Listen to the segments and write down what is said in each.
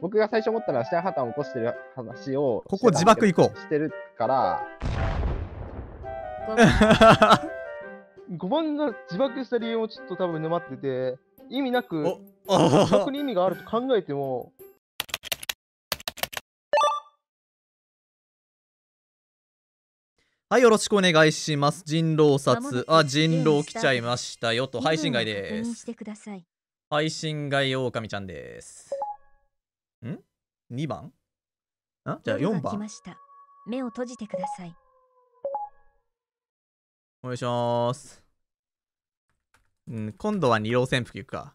僕が最初思ったのは、シャンハタンを起こしてる話を、ここ自爆行こう。してるから、5番 が自爆した理由をちょっと多分沼ってて、意味なく、自爆に意味があると考えても、はい、よろしくお願いします。人狼殺。あ、人狼来ちゃいましたよと、配信外です。配信外狼ちゃんです。ん ?2 番あじゃあ4番。目を閉じてください。お願いします。うん、今度は二郎扇風機行くか。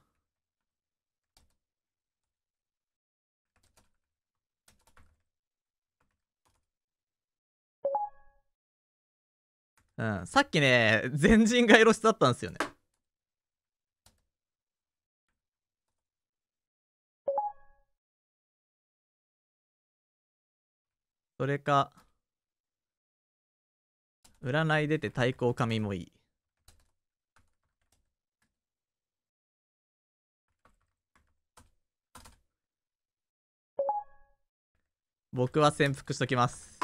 うん、さっきね、全人がエロしだったんですよね。それか、占い出て対抗紙もいい。僕は潜伏しときます。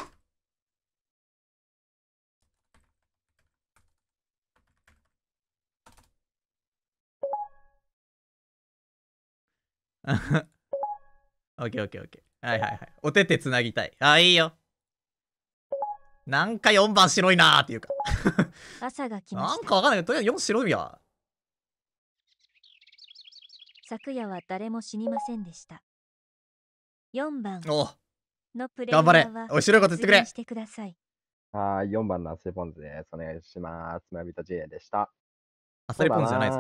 オッケーオッケーオッケー。はいはいはい。お手手つなぎたい。あ、いいよ。なんか4番白いなーっていうか朝が来まなんかわかんないけど、とりあえず4白いわ。昨夜は誰も死にませんでした。4番のプレイヤーは頑張れお白いこと言ってくれしてください。はい、4番のアセポンズです。お願いします。つまび村人 J でした。アセポンズじゃないで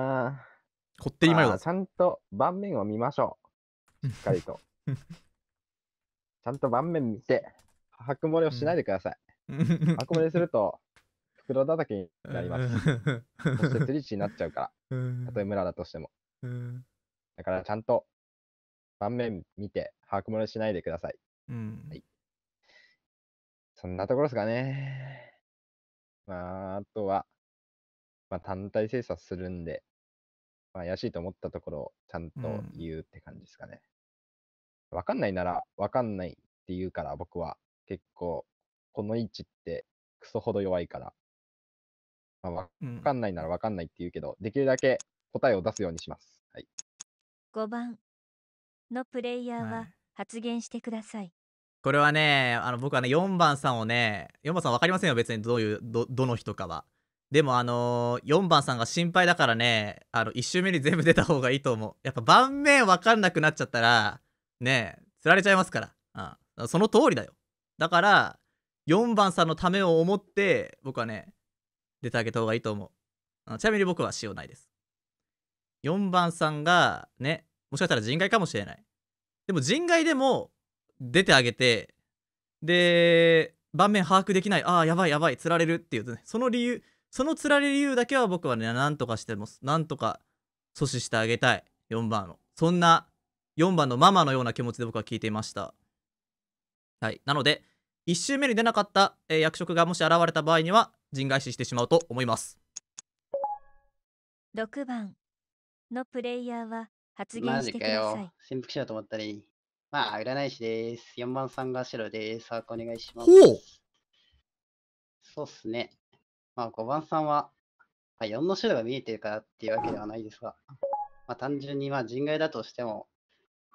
す。こってりマヨちゃんと盤面を見ましょう。しっかりと。ちゃんと盤面見て、く漏れをしないでください。く漏れすると、袋叩きになります。そして釣り地になっちゃうから、たとえ村だとしても。だからちゃんと盤面見て、把く漏れしないでください。うん、はい。そんなところですかね。まあ、あとは、まあ、単体精査するんで、まあ、怪しいと思ったところをちゃんと言うって感じですかね。わかんないならわかんないって言うから僕は結構この位置ってクソほど弱いから、まあ、わかんないならわかんないって言うけど、できるだけ答えを出すようにします。はい、5番のプレイヤーは発言してください。これはねあの僕はね4番さんをね4番さん分かりませんよ別にどういうどどの人かはでもあのー、4番さんが心配だからねあの1周目に全部出た方がいいと思うやっぱ盤面分かんなくなっちゃったらねえ、釣られちゃいますから。うん。その通りだよ。だから、4番さんのためを思って、僕はね、出てあげた方がいいと思う。ちなみに僕は塩ないです。4番さんが、ね、もしかしたら人外かもしれない。でも人外でも出てあげて、で、盤面把握できない、ああ、やばいやばい、釣られるっていう、ね、その理由、その釣られる理由だけは僕はね、なんとかしてます。なんとか阻止してあげたい。4番の。そんな4番のママのような気持ちで僕は聞いていました。はい、なので、1周目に出なかった、えー、役職がもし現れた場合には、人外視してしまうと思います。6番のプレイヤーは発言してください。マジかよ。潜伏しようと思ったり。まあ、占い師です。4番さんが白です。お願いします。ほうそうっすね。まあ、5番さんは、まあ、4の白が見えてるからっていうわけではないですが、まあ、単純にまあ人外だとしても、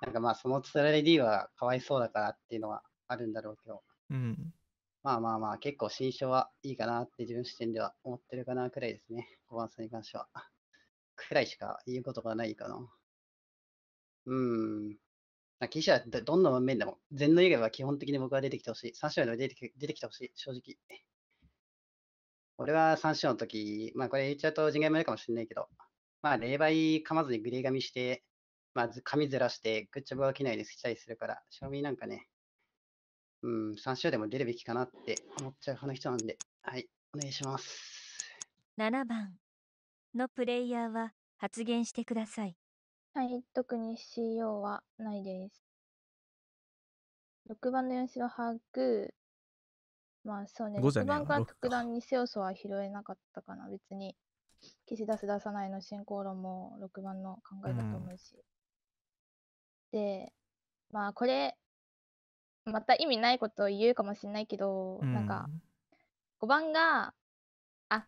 なんかまあそのつられ D はかわいそうだからっていうのはあるんだろうけど、うん、まあまあまあ結構新書はいいかなって自分視点では思ってるかなくらいですね。小番さんに関しては。くらいしか言うことがないかな。うん。記者はどんな面でも、全能以外は基本的に僕は出てきてほしい。3章でも出てき出てきてほしい、正直。俺は3章の時、まあこれ言っちゃうと人外もあるかもしれないけど、まあ霊媒噛まずにグレー髪して、まず紙ずらして、グッジョブは起きないでしたりするから、賞味なんかね、うん、3週でも出るべきかなって思っちゃう派の人なんで、はい、お願いします。7番のプレイヤーは発言してください。はい、特に CO はないです。6番の吉野ハグ、まあそうね、6番から特段に背オそは拾えなかったかな、別に。岸出す出さないの進行論も6番の考えだと思うし。うでまあこれまた意味ないことを言うかもしれないけど、うん、なんか5番があ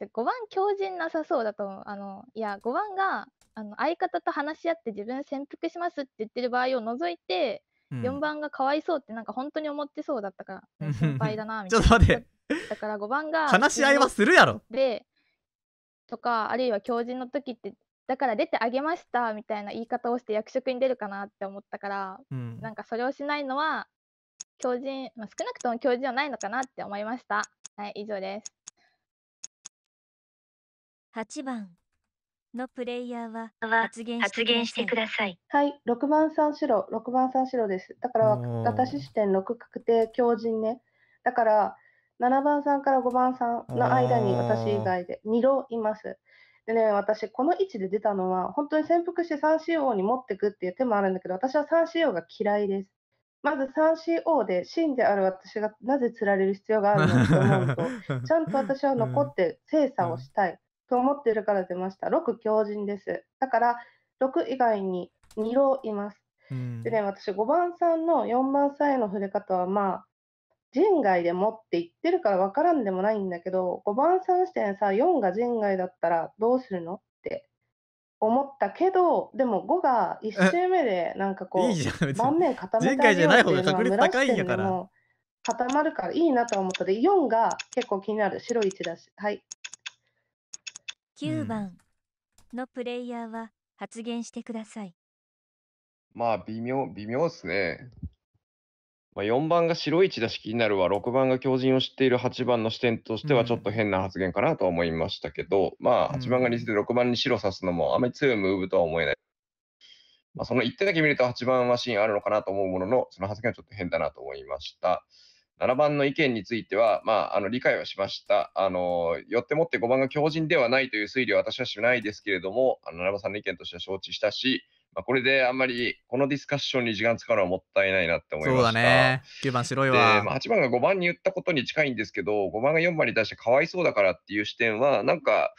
5番強靭なさそうだとあのいや5番があの相方と話し合って自分潜伏しますって言ってる場合を除いて、うん、4番がかわいそうってなんか本当に思ってそうだったから、心配だなみたいなちょっと待ってだから5番が話し合いはするやろでとかあるいは強靭の時ってだから出てあげましたみたいな言い方をして役職に出るかなって思ったから、うん、なんかそれをしないのは強人、まあ、少なくとも強人じゃないのかなって思いましたはい以上です8番のプレイヤーは発言してくださいはい6番三四郎6番三四郎ですだから私視点6確定強人ねだから7番さんから5番さんの間に私以外で2度いますでね、私、この位置で出たのは、本当に潜伏して 3CO に持っていくっていう手もあるんだけど、私は 3CO が嫌いです。まず 3CO で真である私がなぜ釣られる必要があるのかと思うと、ちゃんと私は残って精査をしたいと思っているから出ました。6強人です。だから、6以外に2郎います。でね、私5番さんの4番さんへの触れ方はまあ人外でもって言ってるから分からんでもないんだけど、5番3視点さ、4が人外だったらどうするのって思ったけど、でも5が1周目でなんかこう、いいじゃん盤面固めたて外じゃないは確率高いんやから固まるからいいなと思ったで、4が結構気になる、白1だし。はい。9番のプレイヤーは発言してください。まあ微妙、微妙っすね。まあ、4番が白い位置だし気になるは6番が強靭を知っている8番の視点としてはちょっと変な発言かなと思いましたけど、うん、まあ8番が似てて6番に白を指すのもあまり強いムーブとは思えない、まあ、その1点だけ見ると8番はシーンあるのかなと思うもののその発言はちょっと変だなと思いました7番の意見については、まあ、あの理解はしましたあのよってもって5番が強靭ではないという推理は私はしないですけれどもあの7番さんの意見としては承知したしまあ、これであんまりこのディスカッションに時間使うのはもったいないなって思いましたそうだね9番白いわ、まあ、8番が5番に言ったことに近いんですけど5番が4番に対してかわいそうだからっていう視点はなんか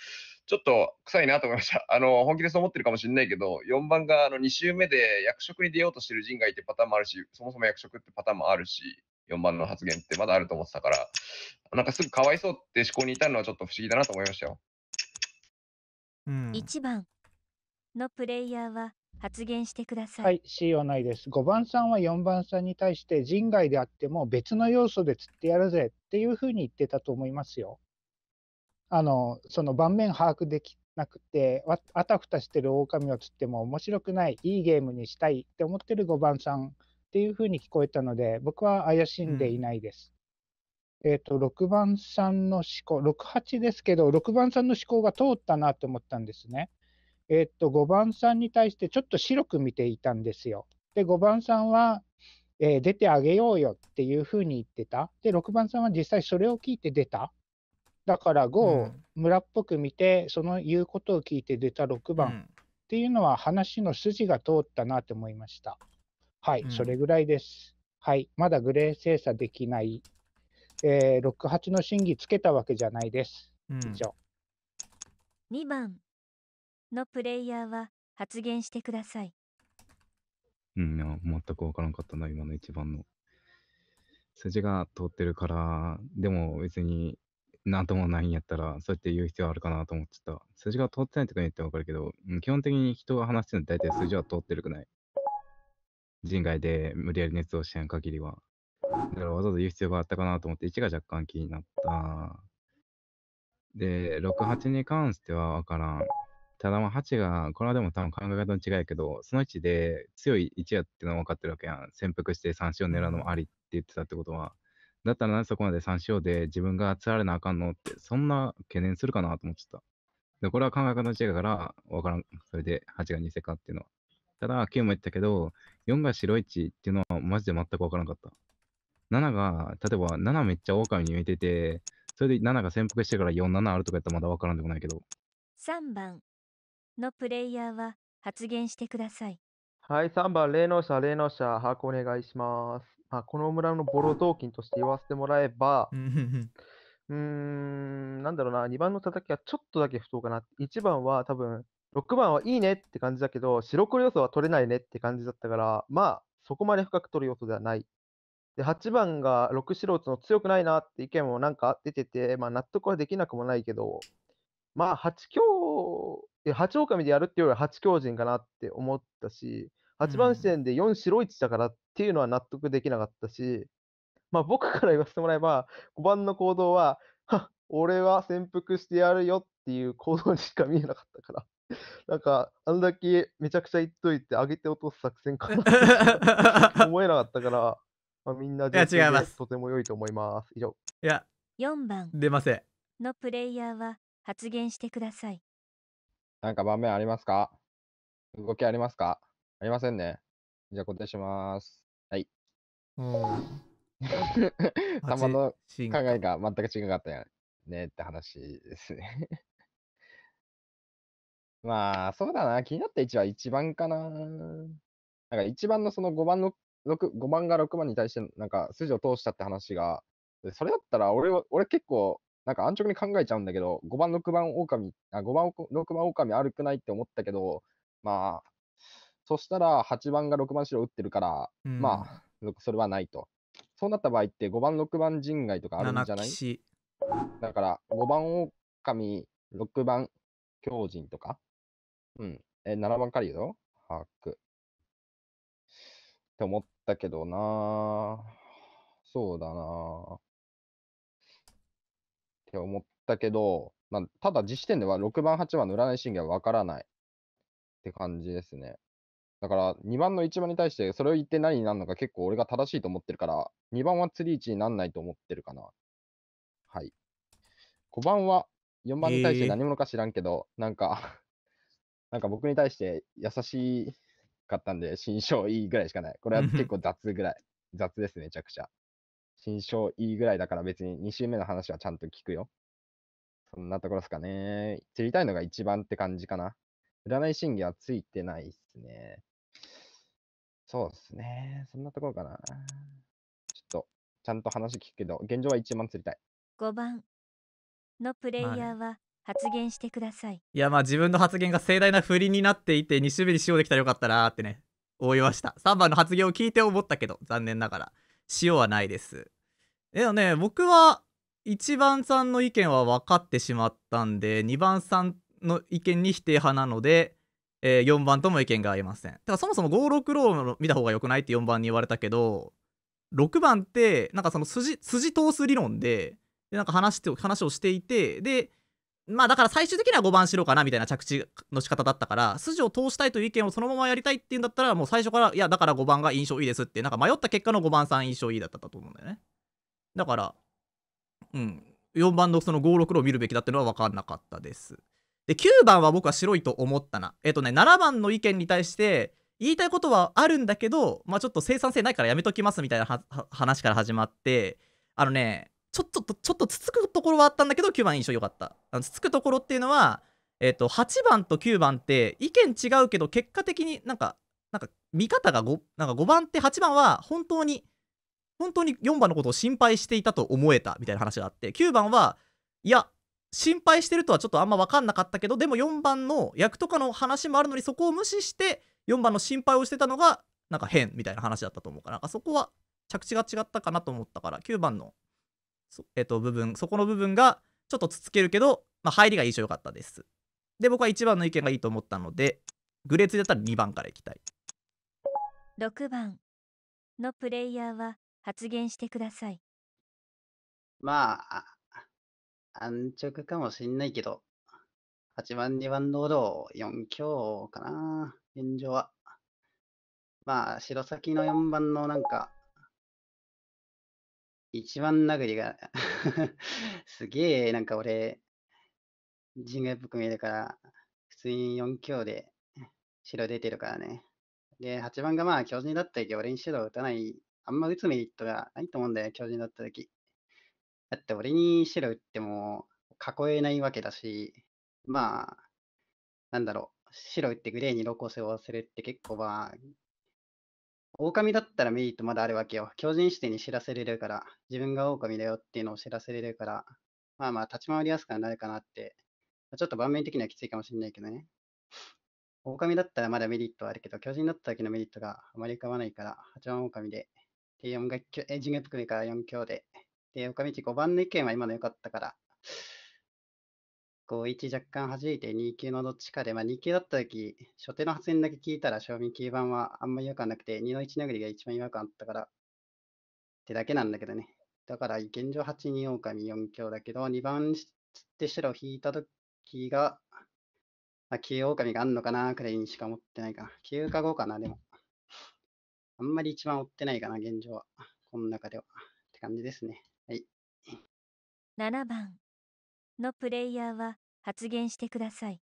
ちょっと臭いなと思いました。あの、本気でそう思ってるかもしれないけど、4番があの2周目で役職に出ようとしてる人がいてパターンもあるし、そもそも役職ってパターンもあるし、4番の発言ってまだあると思ってたから、なんかすぐかわいそうって思考にいたのはちょっと不思議だなと思いましたよ。うん、1番のプレイヤーは発言してください。はい、C はないです。5番さんは4番さんに対して人外であっても別の要素で釣ってやるぜっていうふうに言ってたと思いますよ。あの、その盤面把握できなくて、あたふたしてる狼を釣っても面白くない、いいゲームにしたいって思ってる5番さんっていうふうに聞こえたので、僕は怪しんでいないです。うん、えっ、ー、と、6番さんの思考、68ですけど、6番さんの思考が通ったなって思ったんですね。えー、っと、5番さんに対してちょっと白く見ていたんですよ。で、5番さんは、えー、出てあげようよっていうふうに言ってた。で、6番さんは実際それを聞いて出た。だから5を村っぽく見て、うん、その言うことを聞いて出た6番っていうのは話の筋が通ったなと思いました。はい、うん、それぐらいです。はい、まだグレー精査できない。えー、6、8の審議つけたわけじゃないです。以上。うん、2番。のプレイヤーは発言してください。うん、いや、全くわからんかったな、今の一番の。筋が通ってるから、でも別になんともないんやったら、そうやって言う必要あるかなと思ってた。筋が通ってないとか言ってわかるけど、基本的に人が話してるの大体筋は通ってるくない。人外で無理やり熱をしない限りは。だからわざわざ言う必要があったかなと思って、1が若干気になった。で、68に関してはわからん。ただまあ、8が、これはでも多分考え方の違いやけど、その位置で強い1やっていうのは分かってるわけやん。潜伏して三勝を狙うのもありって言ってたってことは、だったらなぜそこまで三勝で自分が釣られなあかんのって、そんな懸念するかなと思っちゃった。で、これは考え方の違いだから分からん。それで8が偽かっていうのは。ただ、9も言ったけど、4が白いっていうのはマジで全く分からなかった。7が、例えば7めっちゃ狼に見えてて、それで7が潜伏してから47あるとかやったらまだ分からんでもないけど。3番のプレイヤーは発言してください。はい、3番、霊能者、霊能者、把握お願いします。まあ、この村のボロ雑巾として言わせてもらえば、うーん、なんだろうな、2番の叩きはちょっとだけ不当かな。1番は多分、6番はいいねって感じだけど、白黒要素は取れないねって感じだったから、まあ、そこまで深く取る要素ではない。で、8番が6素人の強くないなって意見もなんか出てて、まあ、納得はできなくもないけど、まあ、8強で、八狼でやるっていうよりは八狂人かなって思ったし、8番視点で4白1だからっていうのは納得できなかったし、うん、まあ僕から言わせてもらえば、5番の行動は、俺は潜伏してやるよっていう行動にしか見えなかったから。なんか、あんだけめちゃくちゃ言っといて、上げて落とす作戦かな 思えなかったから、まあ、みんなで、とても良いと思います。以上。いや、4番出ませんのプレイヤーは発言してください。なんか盤面ありますか動きありますかありませんね。じゃあ固定します。はい。うん。玉 の考えが全く違かったやねって話ですね まあ、そうだな。気になった位置は1番かな。なんか1番のその5番の、5番が6番に対して、なんか筋を通したって話が、それだったら俺は、俺結構なんか安直に考えちゃうんだけど、5番、6番狼、あ5番、6番狼悪くないって思ったけど、まあ、そしたら8番が6番白打ってるから、うん、まあ、それはないと。そうなった場合って5番、6番陣外とかあるんじゃないだから5番狼、6番狂人とか、うん、え、7番狩ハ把握。って思ったけどなそうだなって思ったけど、まあ、ただ時点では6番、8番の占い信玄はわからないって感じですね。だから2番の1番に対してそれを言って何になるのか結構俺が正しいと思ってるから、2番は釣り位置になんないと思ってるかな。はい。5番は4番に対して何者か知らんけど、えー、なんか なんか僕に対して優しかったんで、心象いいぐらいしかない。これは結構雑ぐらい。雑ですね、めちゃくちゃ。心証いいぐらいだから別に2週目の話はちゃんと聞くよ。そんなところですかね。釣りたいのが一番って感じかな。占い審議はついてないっすね。そうですね。そんなところかな。ちょっと、ちゃんと話聞くけど、現状は1万釣りたい。5番のプレイヤーは発言してください。いや、まあ自分の発言が盛大な振りになっていて、2周目に使用できたらよかったなーってね、思いました。3番の発言を聞いて思ったけど、残念ながら。うはないです。いやね、僕は1番さんの意見は分かってしまったんで、2番さんの意見に否定派なので、えー、4番とも意見が合いません。だからそもそも56ロー見た方が良くないって4番に言われたけど、6番ってなんかその筋筋通す理論ででなんか話して話をしていてでまあだから最終的には5番しろかなみたいな着地の仕方だったから筋を通したいという意見をそのままやりたいっていうんだったらもう最初からいやだから5番が印象いいですってなんか迷った結果の5番さん印象いいだったと思うんだよね。だから、うん、4番のその566を見るべきだってのは分かんなかったです。で、9番は僕は白いと思ったな。えっ、とね、7番の意見に対して、言いたいことはあるんだけど、まあ、ちょっと生産性ないからやめときますみたいな話から始まって、あのね、ちょっと、ちょっとつつくところはあったんだけど、9番印象良かった。あのつつくところっていうのは、えっ、と、8番と9番って意見違うけど、結果的になんか、なんか見方が5、なんか5番って8番は本当に本当に4番のことを心配していたと思えたみたいな話があって9番はいや心配してるとはちょっとあんま分かんなかったけどでも4番の役とかの話もあるのにそこを無視して4番の心配をしてたのがなんか変みたいな話だったと思うからそこは着地が違ったかなと思ったから9番のえっと、部分そこの部分がちょっとつつけるけど、まあ、入りが印象良かったです。で僕は1番の意見がいいと思ったのでグレーツだったら2番からいきたい。6番のプレイヤーは発言してください。まあ、安直かもしんないけど、8番、2番堂道4強かな、現状は。まあ、白崎の4番のなんか、一番殴りが すげえ、なんか俺、人外っぽく見えるから、普通に4強で白出てるからね。で、8番がまあ、巨人だったけど、俺に白打たないあんま打つメリットがないと思うんだよ、巨人だった時。だって俺に白打っても囲えないわけだし、まあ、なんだろう、白打ってグレーにロコスを忘れって結構まあ、狼だったらメリットまだあるわけよ。狂人視点に知らせれるから、自分が狼だよっていうのを知らせれるから、まあまあ立ち回りやすくなるかなって、ちょっと盤面的にはきついかもしれないけどね。狼だったらまだメリットはあるけど、巨人だった時のメリットがあまり浮かばないから、8番狼でで、4学級、え、人学組から4強で。で、岡道5番の意見は今の良かったから、51若干弾いて2級のどっちかで、まあ2級だった時、初手の発言だけ聞いたら、賞味9番はあんまり違和感なくて、2の1殴りが一番違和感あったから、ってだけなんだけどね。だから、現状8、2狼4強だけど、2番で白を引いた時が、まあ、9狼があんのかな、くらいにしか思ってないかな。9か5かな、でも。あんまり一番追ってないかな、現状は。この中では。って感じですね。はい。7番のプレイヤーは発言してください。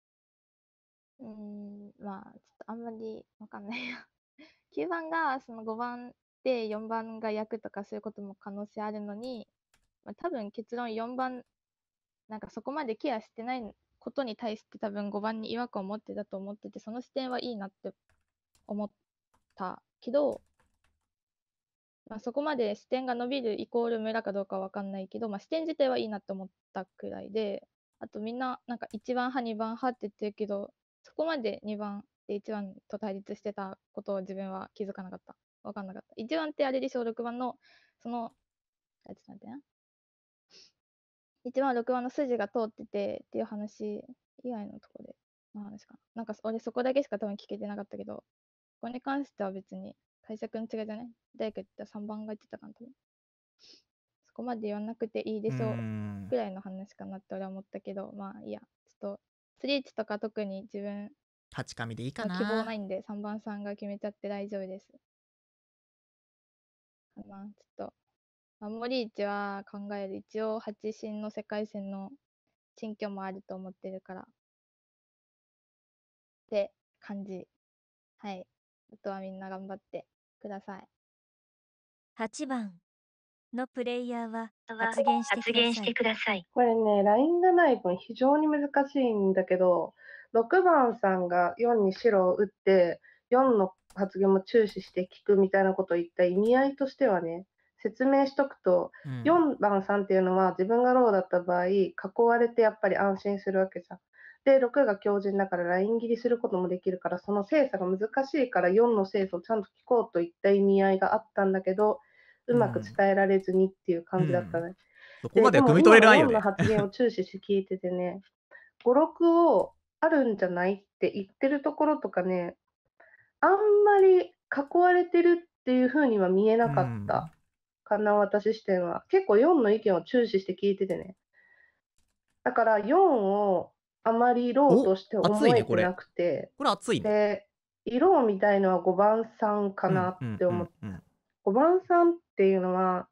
うん、まあ、ちょっとあんまりわかんないや。9 番がその5番で4番が役とかそういうことも可能性あるのに、まあ、多分結論4番、なんかそこまでケアしてないことに対して多分5番に違和感を持ってたと思ってて、その視点はいいなって思ったけど、まあ、そこまで視点が伸びるイコール村かどうかわかんないけど、まあ、視点自体はいいなと思ったくらいで、あとみんな、なんか1番派、2番派って言ってるけど、そこまで2番で1番と対立してたことを自分は気づかなかった。わかんなかった。1番ってあれでしょ、6番の、その、ちょっと待ってな。1番、6番の筋が通っててっていう話以外のとこでの話かな。なんか俺そこだけしか多分聞けてなかったけど、こに関しては別に対策の違いじゃない誰か言った3番が言ってたかなそこまで言わなくていいでしょうぐらいの話かなって俺は思ったけどまあいいやちょっと 3H とか特に自分8紙でいいかな希望ないんで3番さんが決めちゃって大丈夫ですかなちょっと守り位置は考える一応八神の世界線の新居もあると思ってるからって感じはいあとはみんな頑張ってください。8番のプレイヤーは発言してください。これね、LINE がない分非常に難しいんだけど、6番さんが4に白を打って、4の発言も注視して聞くみたいなことを言った意味合いとしてはね、説明しとくと、うん、4番さんっていうのは自分がローだった場合囲われてやっぱり安心するわけじゃんで、6が強靭だからライン切りすることもできるから、その精査が難しいから4の精査をちゃんと聞こうといった意味合いがあったんだけど、うまく伝えられずにっていう感じだったね。うんうん、そこまで組み取れないよね。の発言を注視して聞いててね、5、6をあるんじゃないって言ってるところとかね、あんまり囲われてるっていうふうには見えなかったかな、うん、私視点は。結構4の意見を注視して聞いててね。だから4をあまり色として思えてなくて、これ熱いね。で色みたいのは5番さんかなって思って5番さんっていうのは、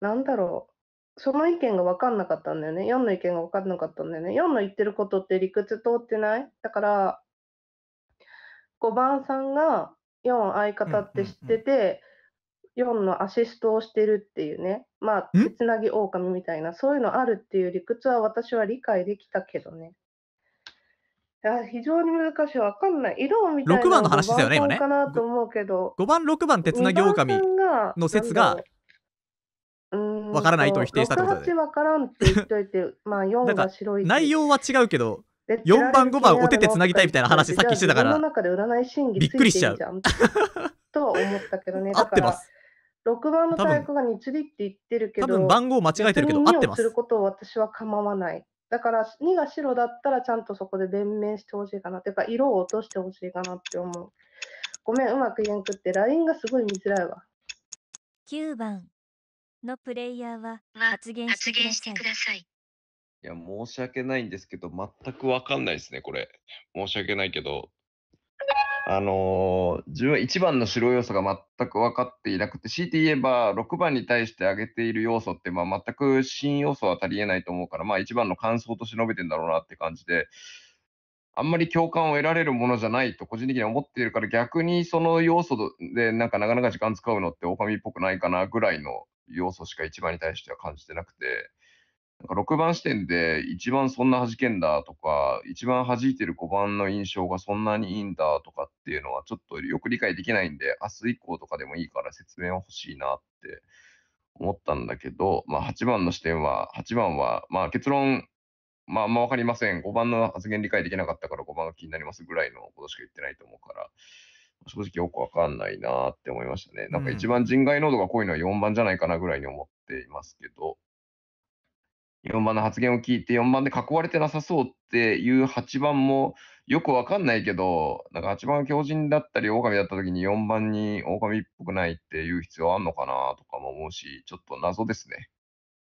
なんだろう。その意見が分かんなかったんだよね。4の意見が分かんなかったんだよね。4の言ってることって理屈通ってないだから、5番さんが4相方って知ってて、4のアシストをしてるっていうね、まあ、手つなぎ狼みたいな、そういうのあるっていう理屈は私は理解できたけどね。いや、非常に難しい。わかんない。色を見てい6番の話ですよね、今ね。5番、6番、鉄なぎ狼の説が、わからないと否定したってことで。わからんって言っといて、まあ4が白い。内容は違うけど、4番、5番、お手手つなぎたいみたいな話さっきしてたから、びっくりしちゃう。とは思ったけどね。合ってます。6番の太鼓がにつりって言ってるけど、多分番号間違えてるけど合ってます。することを私は構わない。だから、2が白だったらちゃんとそこで弁明してほしいかな。っていうか、色を落としてほしいかなって思う。ごめん、うまく言えんくって、ラインがすごい見づらいわ。9番のプレイヤーは発言してください。いや、申し訳ないんですけど、全くわかんないですね、これ。申し訳ないけど、あのー、自分は1番の白要素が全く分かっていなくて、強いて言えば6番に対して挙げている要素って、まあ、全く新要素は足りえないと思うから、まあ、1番の感想として述べてんだろうなって感じで、あんまり共感を得られるものじゃないと個人的には思っているから、逆にその要素でなんかなかなか時間使うのって狼っぽくないかなぐらいの要素しか1番に対しては感じてなくて。なんか6番視点で一番そんな弾けんだとか、一番弾いてる5番の印象がそんなにいいんだとかっていうのはちょっとよく理解できないんで、明日以降とかでもいいから説明は欲しいなって思ったんだけど、まあ8番の視点は、8番は、まあ結論、まああんまわかりません。5番の発言理解できなかったから5番が気になりますぐらいのことしか言ってないと思うから、正直よくわかんないなって思いましたね。なんか一番人外濃度が濃いのは4番じゃないかなぐらいに思っていますけど、4番の発言を聞いて4番で囲われてなさそうっていう8番もよくわかんないけどなんか8番が強靭だったり狼だった時に4番に狼っぽくないっていう必要あんのかなとかも思うしちょっと謎ですね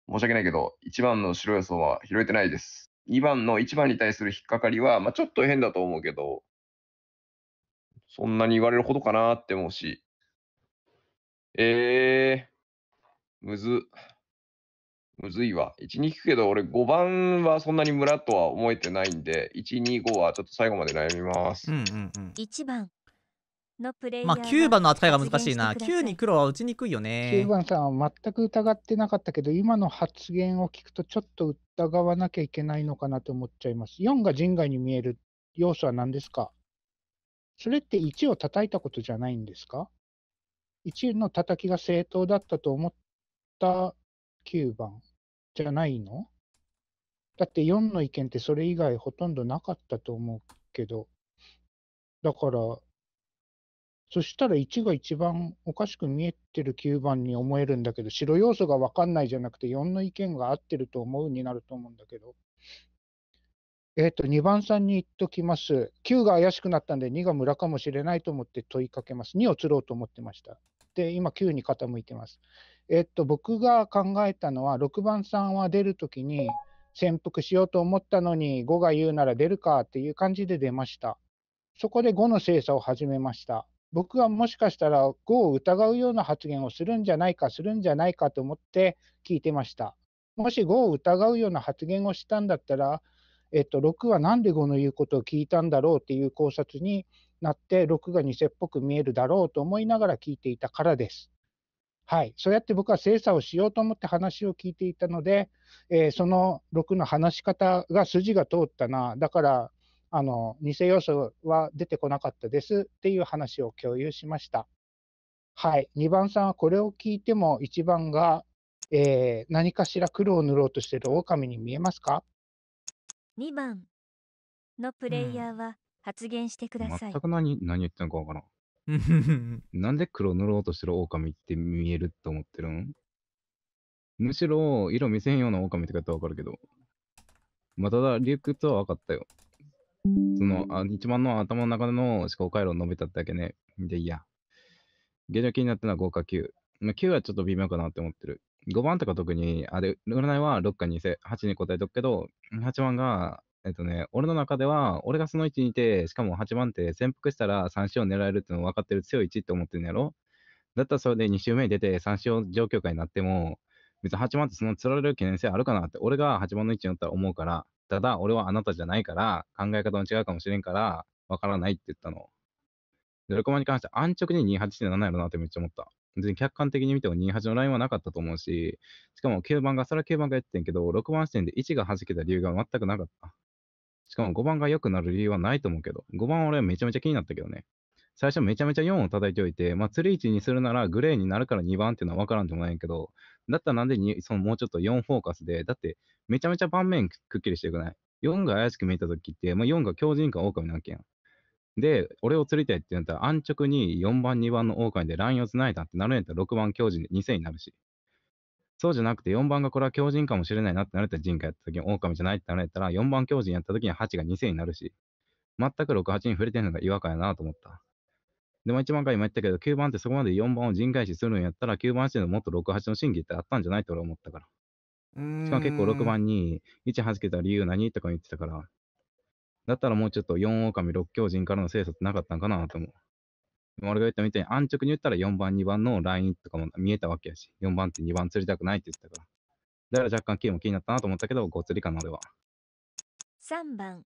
申し訳ないけど1番の白予想は拾えてないです2番の1番に対する引っかかりは、まあ、ちょっと変だと思うけどそんなに言われるほどかなって思うしえー、むずむずいわ。1、2聞くけど、俺5番はそんなに村とは思えてないんで、1、2、5はちょっと最後まで悩みます。うんうんうん。1番のプレイヤーまあ9番の扱いが難しいな。9に黒は打ちにくいよね。9番さんは全く疑ってなかったけど、今の発言を聞くとちょっと疑わなきゃいけないのかなと思っちゃいます。4が人外に見える要素は何ですかそれって1を叩いたことじゃないんですか ?1 の叩きが正当だったと思った9番。じゃないのだって4の意見ってそれ以外ほとんどなかったと思うけど。だから、そしたら1が一番おかしく見えてる9番に思えるんだけど、白要素が分かんないじゃなくて4の意見が合ってると思うになると思うんだけど。えっ、ー、と、2番さんに言っときます。9が怪しくなったんで2が村かもしれないと思って問いかけます。2を釣ろうと思ってました。で、今9に傾いてます。えっと、僕が考えたのは、6番さんは出るときに、潜伏しようと思ったのに、5が言うなら出るかっていう感じで出ました。そこで5の精査を始めました。僕はもしかしたら5を疑うような発言をするんじゃないか、するんじゃないかと思って聞いてました。もし5を疑うような発言をしたんだったら、えっと、6はなんで5の言うことを聞いたんだろうっていう考察になって、6が偽っぽく見えるだろうと思いながら聞いていたからです。はい、そうやって僕は精査をしようと思って話を聞いていたので、えー、その6の話し方が筋が通ったな、だからあの偽要素は出てこなかったですっていう話を共有しました。はい、2番さんはこれを聞いても1番が、えー、何かしら黒を塗ろうとしている狼に見えますか ?2 番のプレイヤーは発言してください。うん、全く何何言ってるのかわからん。なんで黒塗ろうとしてる狼って見えると思ってるんむしろ色見せんような狼って書いたらわかるけど。まあ、ただ、理屈は分かったよ。そのあ、一番の頭の中の思考回路を述べただけね。で、いや。現状気になったのは5か9。まあ、9はちょっと微妙かなって思ってる。5番とか特に、あれ、占いは6か2せ、8に答えとくけど、8番がえっとね、俺の中では、俺がその位置にいて、しかも8番手、潜伏したら3勝を狙えるっての分かってる強い位置って思ってんやろだったらそれで2周目に出て3勝状況下になっても、別に8番ってその釣られる懸念性あるかなって、俺が8番の位置におったら思うから、ただ俺はあなたじゃないから、考え方も違うかもしれんから、わからないって言ったの。6ロコマに関して安直に28ってなんやろなってめっちゃ思った。別に客観的に見ても28のラインはなかったと思うし、しかも9番が、それは9番がやってんけど、6番視点で1が弾けた理由が全くなかった。しかも5番が良くなる理由はないと思うけど、5番俺めちゃめちゃ気になったけどね。最初めちゃめちゃ4を叩いておいて、まあ、釣り位置にするならグレーになるから2番っていうのは分からんでもないけど、だったらなんでそのもうちょっと4フォーカスで、だってめちゃめちゃ盤面くっきりしてくない ?4 が怪しく見えた時って、まあ、4が強靭か狼なわけやん。で、俺を釣りたいって言ったら、安直に4番、2番の狼でラインを繋いだってなるんやったら6番強靭で2 0になるし。そうじゃなくて4番がこれは狂人かもしれないなってなれた人がやった時に狼じゃないってなれたら4番狂人やった時に8が2000になるし、全く6、8に触れてるのが違和感やなと思った。でも1番から今言ったけど、9番ってそこまで4番を人外視するんやったら、9番てのもっと6、8の審議ってあったんじゃないと俺は思ったから。しかも結構6番に1弾けた理由何とか言ってたから、だったらもうちょっと4狼6狂人からの精査ってなかったんかなと思う。俺が言ったみたいに安直に言ったら4番、2番のラインとかも見えたわけやし、4番って2番釣りたくないって言ってたから。だから若干キーも気になったなと思ったけど、5釣りかな、俺は。3番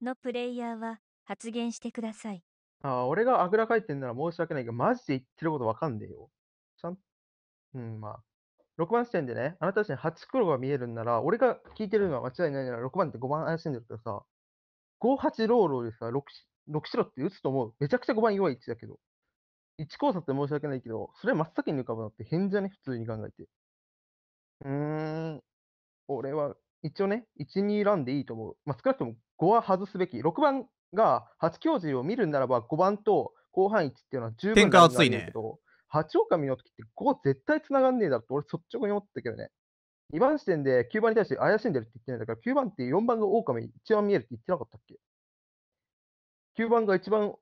のプレイヤーは発言してください。あ俺があぐらかいてんなら申し訳ないけど、マジで言ってることわかんねえよ。ちゃん、うん、まあ。6番視点でね、あなたたちに8黒が見えるんなら、俺が聞いてるのは間違いないなら、6番って5番怪しんでるけどさ、5、8ローローでさ、6、6白って打つと思う。めちゃくちゃ5番弱い位置だけど。1交差って申し訳ないけど、それ真っ先に浮かぶのって変じゃね普通に考えて。うーん。俺は、一応ね、1、2ランでいいと思う。まあ、少なくとも5は外すべき。6番が、8教授を見るならば5番と後半1っていうのは十分番だけど、ね、狼の時って5絶対繋がんねえだろって俺率直に思ったけどね。2番視点で9番に対して怪しんでるって言ってないんだから、9番って4番が狼一番見えるって言ってなかったっけ9番が一番、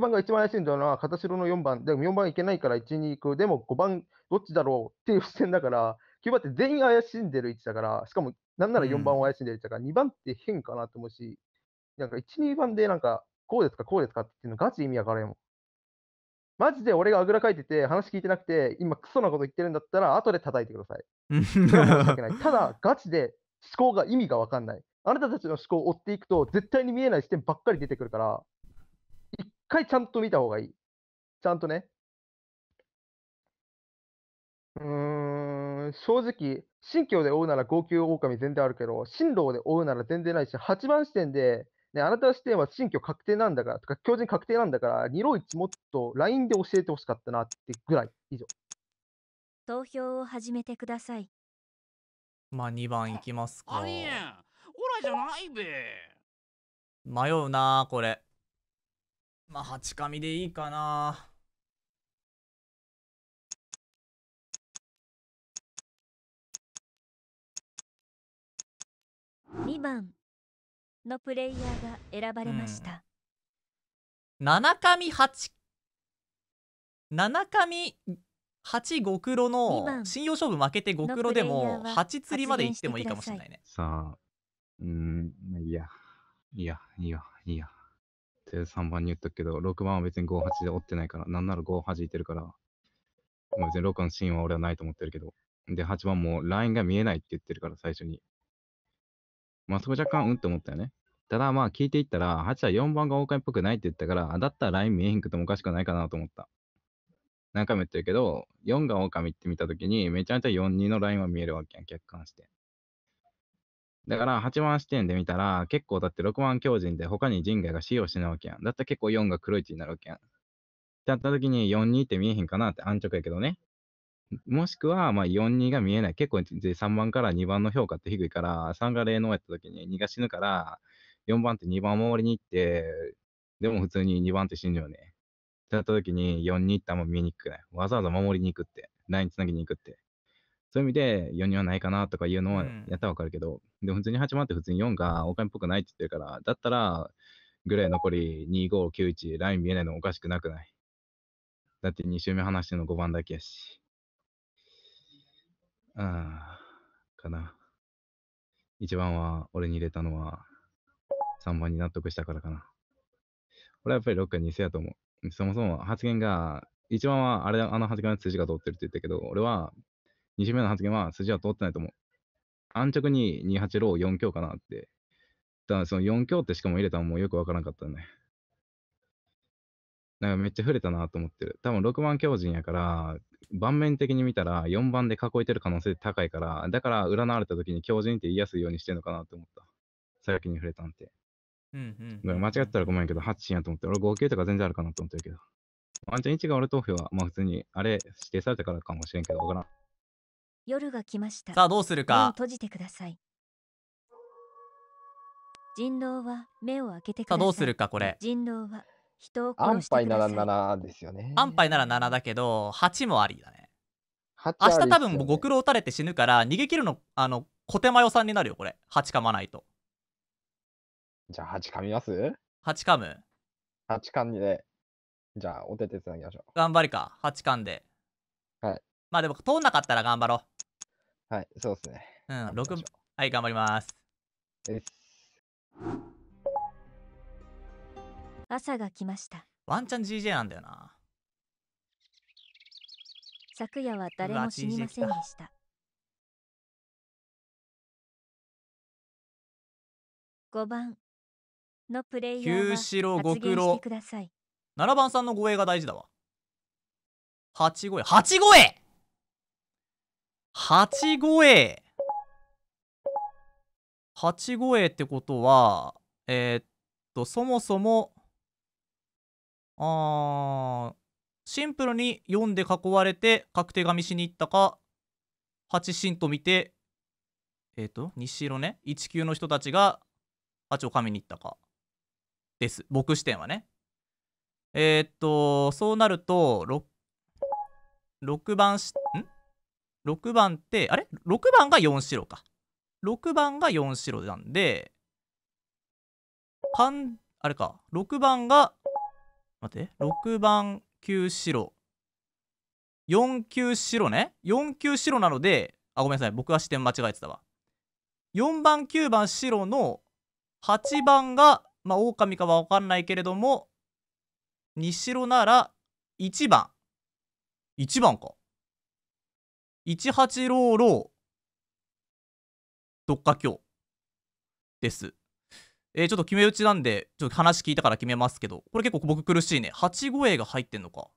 番が一番怪しいんだのは、片白の4番。でも4番いけないから1、2行く。でも5番、どっちだろうっていう視点だから、9番って全員怪しんでる位置だから、しかも、なんなら4番を怪しんでる位置だから、2番って変かなと思うし、なんか1、2番でなんか、こうですか、こうですかっていうのガチ意味わからんもん。マジで俺があぐらかいてて、話聞いてなくて、今クソなこと言ってるんだったら、後で叩いてください。申し訳ない。ただ、ガチで思考が意味がわかんない。あなたたちの思考を追っていくと、絶対に見えない視点ばっかり出てくるから、一回ちゃんと見た方がいい。ちゃんとね。うーん、正直、信教で追うなら号泣狼全然あるけど、進路で追うなら全然ないし、8番視点で、ね、あなた視点は新居確定なんだから、とか、強人確定なんだから、二郎一もっと LINE で教えてほしかったなってぐらい、以上。投票を始めてください。まあ、2番いきますか。ありえんい迷うなこれまあ8紙でいいかな2番のプレイヤーが選ばれました、うん、7神8七神8極黒の信用勝負負けて極黒でも八釣りまで行ってもいいかもしれないねさあうん、まあ、いいや。いいや、いいや、いいや。で、て3番に言ったけど、6番は別に58で追ってないから、なんなら5弾いてるから、別に6のシーンは俺はないと思ってるけど。で、8番もラインが見えないって言ってるから、最初に。まあそこ若干うんって思ったよね。ただまあ聞いていったら、8は4番が狼っぽくないって言ったから、だったらライン見えへんくてもおかしくないかなと思った。何回も言ってるけど、4が狼って見たときに、めちゃめちゃ42のラインは見えるわけやん、客観して。だから8万視点で見たら、結構だって6万強人で他に人外が使用してないわけやん。だったら結構4が黒い値になるわけやん。ってなった時に42って見えへんかなって安直やけどね。もしくは、まあ、42が見えない。結構3番から2番の評価って低いから、3が霊能やった時に2が死ぬから、4番って2番を守りに行って、でも普通に2番って死んじゃうね。ってなった時に42ってあんま見えにくくない。わざわざ守りに行くって。ラインつなぎに行くって。そういう意味で4にはないかなとかいうのはやったらわかるけど、うん、でも普通に8万って普通に4がお金っぽくないって言ってるから、だったら、グレー残り2591、ライン見えないのおかしくなくないだって2周目話しての5番だけやし。ああ、かな。1番は俺に入れたのは3番に納得したからかな。俺はやっぱり6 2せやと思う。そもそも発言が、一番はあれ、あの発言は辻が通ってるって言ったけど、俺は2週目の発言は筋は通ってないと思う。安直に28ロー4強かなって。ただその4強ってしかも入れたのもよくわからなかったね。なんかめっちゃ触れたなと思ってる。多分6番強人やから、盤面的に見たら4番で囲いてる可能性高いから、だから占われた時に強人って言いやすいようにしてんのかなと思った。先に触れたんて。うんうん、間違ったらごめんけど、8進やと思って、俺5級とか全然あるかなと思ってるけど。ワンチャン1が俺投票は、まあ普通に、あれ指定されてからかもしれんけど、わからん。夜が来ましたさあどうするか閉じてください人狼は目を開けてさあどうするかこれ人狼は人を殺してください安牌なら7ですよね安牌なら7だけど8もありだねね、明日多分ご苦極を打たれて死ぬから逃げ切るのあの小手前さんになるよこれ8噛まないとじゃあ8噛みます ?8 噛む8噛んでじゃあお手手つなぎましょう頑張りか8噛んではいまあでも通んなかったら頑張ろうはい、そうですね。うん、6、はい、頑張ります。朝が来ました。ワンチャン GJ なんだよな。昨夜は誰も知りませんでした。5番のプレイヤーが発言してください。7番さんの護衛が大事だわ。8越え、8越八五 A 八五 A ってことはえー、っとそもそもあシンプルに読んで囲われて確定紙しに行ったか8信と見てえっ、と西色ね1級の人たちが8を紙に行ったかです僕視点はねえっ、とそうなると 6, 6番しん6番って、あれ ?6 番が4白か。6番が4白なんで、半、あれか、6番が、待って、6番9白。4 9白ね。4 9白なので、あ、ごめんなさい。僕は視点間違えてたわ。4番、9番白の8番が、まあ、狼かは分かんないけれども、2白なら1番。1番か。18ローロー特化強です。えー、ちょっと決め打ちなんで、ちょっと話聞いたから決めますけど、これ結構僕苦しいね。8護衛が入ってんのか。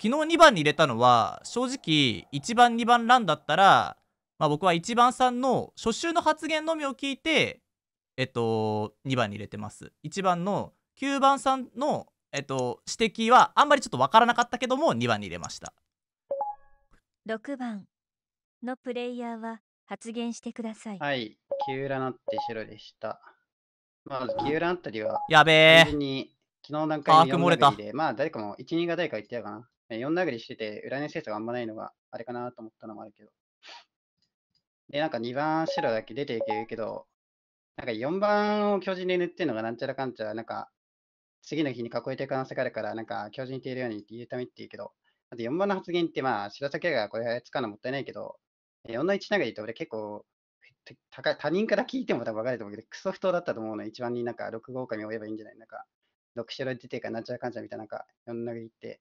昨日2番に入れたのは、正直1番2番ランだったら、まあ僕は1番さんの初週の発言のみを聞いて、えっと、2番に入れてます。1番の9番さんの、えっと、指摘はあんまりちょっとわからなかったけども、2番に入れました。6番のプレイヤーは発言してください。はい、キウラナって白でした。まあ、キウラナったりは、やべえ昨日の段階でたまあ、誰かも1、2が誰か言ってたかな。4殴りしてて、裏の精査があんまないのが、あれかなと思ったのもあるけど。で、なんか2番白だけ出ていけるけど、なんか4番を巨人で塗ってるのがなんちゃらかんちゃら、なんか、次の日に囲いて可能性があるから、なんか、巨人っているように言うためって言うけど、あと4番の発言って、まあ、白崎がこれ使うのもったいないけど、4の1投げでと俺結構、高他人から聞いても多分分かると思うけど、クソ不当だったと思うの。一番になんか6号紙を追えばいいんじゃないなんか、6白出てるかなんちゃらかんちゃらみたいな、なんか4投げって。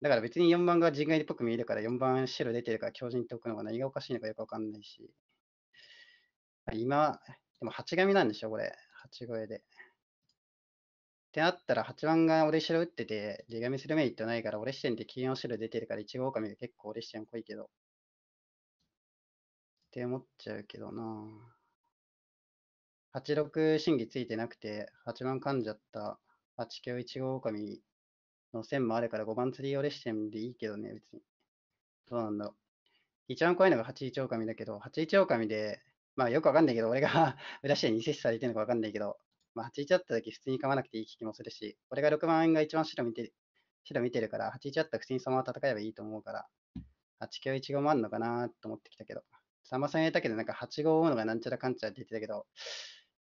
だから別に4番が人外っぽく見えるから、4番白出てるから強人っておくのが何がおかしいのかよくわかんないし。今、でも8神なんでしょ、これ。8超えで。ってなったら、8番が俺白打ってて、リガミするメリットないから、俺視点でって金を白出てるから、1号狼が結構俺視点濃いけど。って思っちゃうけどな86審議ついてなくて、8番噛んじゃった8強1号狼の線もあるから5番釣り俺視点でいいけどね、別に。どうなんだろう。一番怖いのが81狼だけど、81狼で、まあよくわかんないけど、俺が 裏視野に接されてるのかわかんないけど、まあ、81だった時普通に噛まなくていい気もするし、俺が6万円が一番白見て白見てるから、81だったら普通にそのまま戦えばいいと思うから、8強1号万あるのかなと思ってきたけど、さんまさん言ったけど、なんか8号のがなんちゃらかんちゃらって言ってたけど、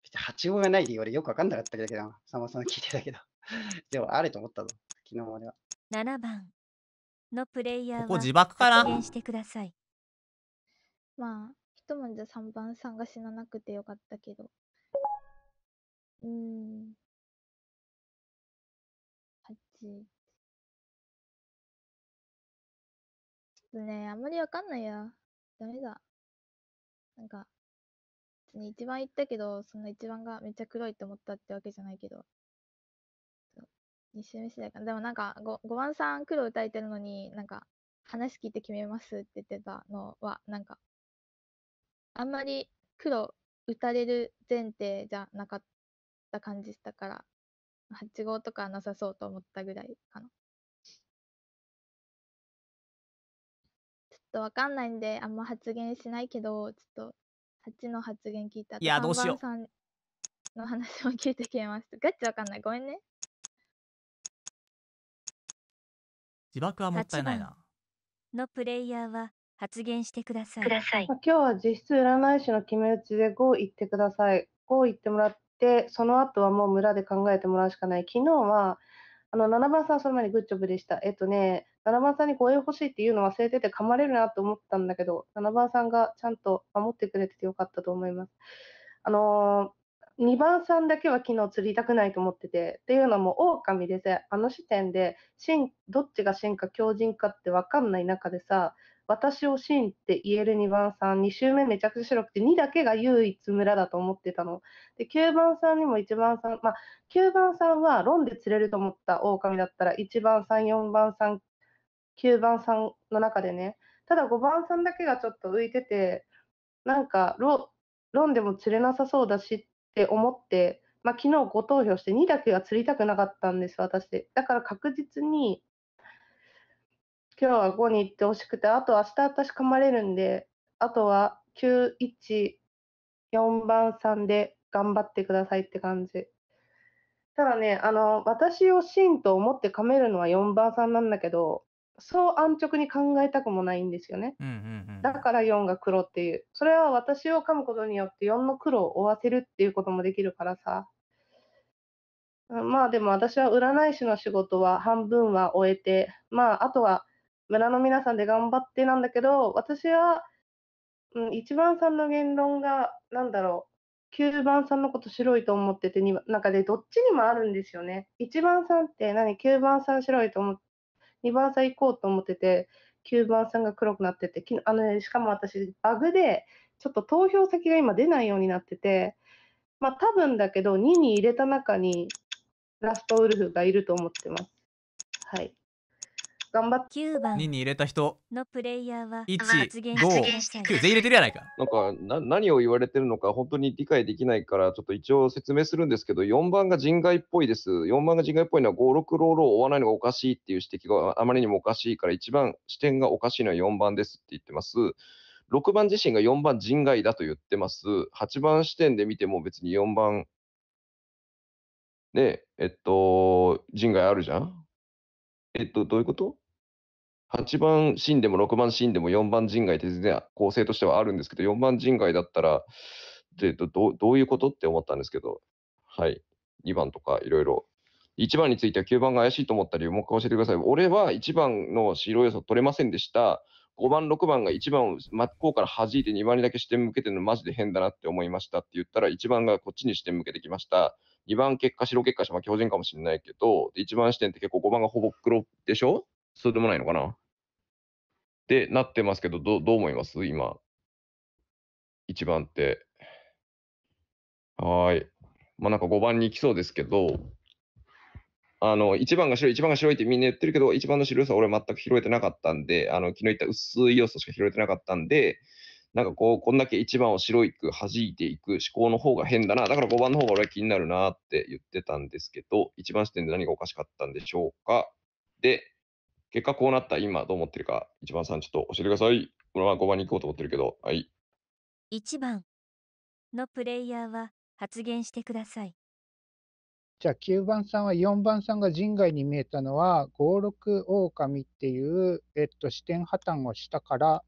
別に8号がない理由俺よくわかんなかったけど、さんまさん聞いてたけど、でもあると思ったぞ、昨日俺は。7番のプレイヤーはここ自爆からしてください。まあ、ひとまず3番さんが死ななくてよかったけど。うん、8。ちょっとね、あんまりわかんないや。ダメだ。なんか、別に一番言ったけど、その一番がめっちゃ黒いと思ったってわけじゃないけど。2周目次第かな。でもなんか5、5番さん黒歌えてるのに、なんか、話聞いて決めますって言ってたのは、なんか、あんまり黒打たれる前提じゃなかった感じしたから、8号とかなさそうと思ったぐらいかな。ちょっとわかんないんで、あんま発言しないけど、ちょっと8の発言聞いたいや、どうしよう。の話も聞いてきました。ガチわかんない。ごめんね。自爆はもったいないな。のプレイヤーは発言してください。ください今日は実質占い師の決め打ちで5言ってください。5言ってもらってて、その後はもう村で考えてもらうしかない。昨日は、あの、7番さん、その前にグッジョブでした。えっとね、7番さんに護衛欲しいっていうの忘れてて噛まれるなと思ったんだけど、7番さんがちゃんと守ってくれててよかったと思います。あのー、2番さんだけは昨日釣りたくないと思ってて、っていうのも狼でさ、あの時点で、どっちが進化、強靭かってわかんない中でさ、私をシンって言える2番さん、2周目めちゃくちゃ白くて、2だけが唯一村だと思ってたの。で、9番さんにも1番さん、まあ、9番さんはロンで釣れると思った狼だったら、1番さん、4番さん、9番さんの中でね、ただ5番さんだけがちょっと浮いてて、なんかロ、ロンでも釣れなさそうだしって思って、まあ、昨日ご投票して2だけが釣りたくなかったんです、私。だから確実に今日は5に行ってほしくて、あと明日私噛まれるんで、あとは9、1、4番3で頑張ってくださいって感じ。ただね、あの、私を真と思って噛めるのは4番3なんだけど、そう安直に考えたくもないんですよね。だから4が黒っていう。それは私を噛むことによって4の黒を負わせるっていうこともできるからさ。まあでも私は占い師の仕事は半分は終えて、まああとは村の皆さんで頑張ってなんだけど私は、うん、1番さんの言論が何だろう9番さんのこと白いと思っててなんかでどっちにもあるんですよね1番さんって何9番さん白いと思って2番さん行こうと思ってて9番さんが黒くなっててあの、ね、しかも私バグでちょっと投票先が今出ないようになっててまあ多分だけど2に入れた中にラストウルフがいると思ってます。はい頑張って9 2に入れた人のプレイヤーは159全員入れてるやないかなんかな何を言われてるのか本当に理解できないからちょっと一応説明するんですけど4番が人外っぽいです4番が人外っぽいのは56ロールを追わないのがおかしいっていう指摘があまりにもおかしいから一番視点がおかしいのは4番ですって言ってます6番自身が4番人外だと言ってます。8番視点で見ても別に4番、ねえっと、人外あるじゃんえっと、どういうこと8番シーンでも6番シーンでも4番陣外って全然構成としてはあるんですけど、4番陣外だったら、でどどういうことって思ったんですけど、はい、2番とかいろいろ。1番については9番が怪しいと思った理由、もう一回教えてください。俺は1番の白予想取れませんでした。5番、6番が1番を真っ向から弾いて2番にだけ視点向けてるのマジで変だなって思いましたって言ったら1番がこっちに視点向けてきました。2番結果、白結果しまあ、強かもしれないけど、1番視点って結構5番がほぼ黒でしょそうでもないのかなってなってますけど、どどう思います今、1番って。はい。まあなんか5番に行きそうですけど、あの、1番が白い、1番が白いってみんな言ってるけど、1番の白さ俺全く拾えてなかったんで、あの、昨日言った薄い要素しか拾えてなかったんで、なんかこう、こんだけ1番を白いく弾いていく思考の方が変だな。だから5番の方が俺は気になるなって言ってたんですけど、1番視点で何がおかしかったんでしょうか。で、結果こうなった今どう思ってるか、1番さんちょっと教えてください。まま5番に行こうと思ってるけど、はい。1番のプレイヤーは発言してください。じゃあ9番さんは4番さんが人外に見えたのは56狼っていう、えっと、視点破綻をしたから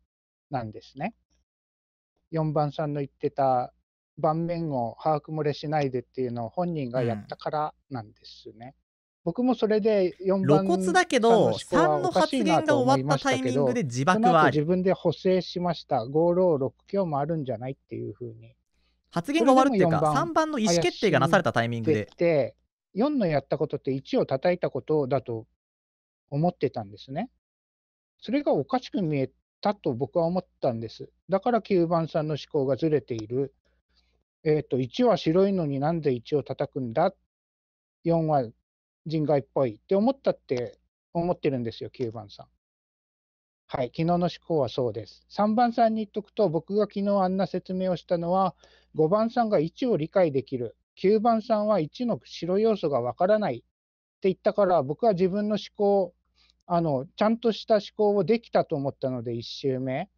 なんですね。4番さんの言ってた盤面を把握漏れしないでっていうのを本人がやったからなんですね。僕もそれで4番露骨だけど、3の発言が終わったタイミングで自爆は自分で補正しました。5ロー6強もあるんじゃないっていうふうに。発言が終わるっていうか、番3番の意思決定がなされたタイミングで。で4のやったことって1を叩いたことだと思ってたんですね。それがおかしく見えたと僕は思ったんです。だから9番さんの思考がずれている。えっ、ー、と、1は白いのになんで1を叩くんだ ?4 は人外っぽいって思ったって思ってるんですよ、9番さん。はい、昨日の思考はそうです。3番さんに言っとくと、僕が昨日あんな説明をしたのは、5番さんが1を理解できる、9番さんは1の白要素がわからないって言ったから、僕は自分の思考、あの、ちゃんとした思考をできたと思ったので、1周目、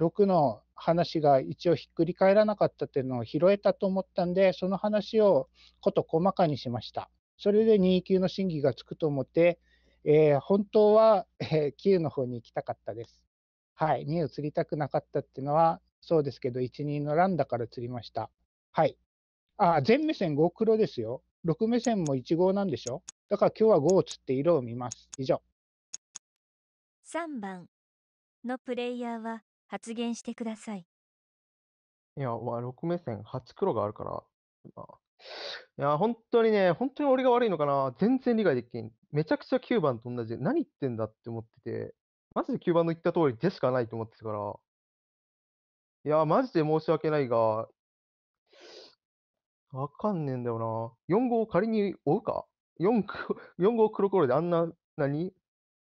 6の話が一応ひっくり返らなかったっていうのを拾えたと思ったんで、その話をこと細かにしました。それで2級の審議がつくと思って、えー、本当は、えー、9の方に行きたかったです。はい、2を釣りたくなかったっていうのは、そうですけど、一2のランダから釣りました。はい。あ、全目線5黒ですよ。6目線も1号なんでしょだから今日は5を釣って色を見ます。以上。3番のプレイヤーは発言してください。いや、ま6目線8黒があるから、まあ、いや、本当にね、本当に俺が悪いのかな。全然理解できん。めちゃくちゃ9番と同じで、何言ってんだって思ってて、マジで9番の言った通りでしかないと思ってたから、いや、マジで申し訳ないが、わかんねえんだよな。4号を仮に追うか ?4 号黒黒であんな、何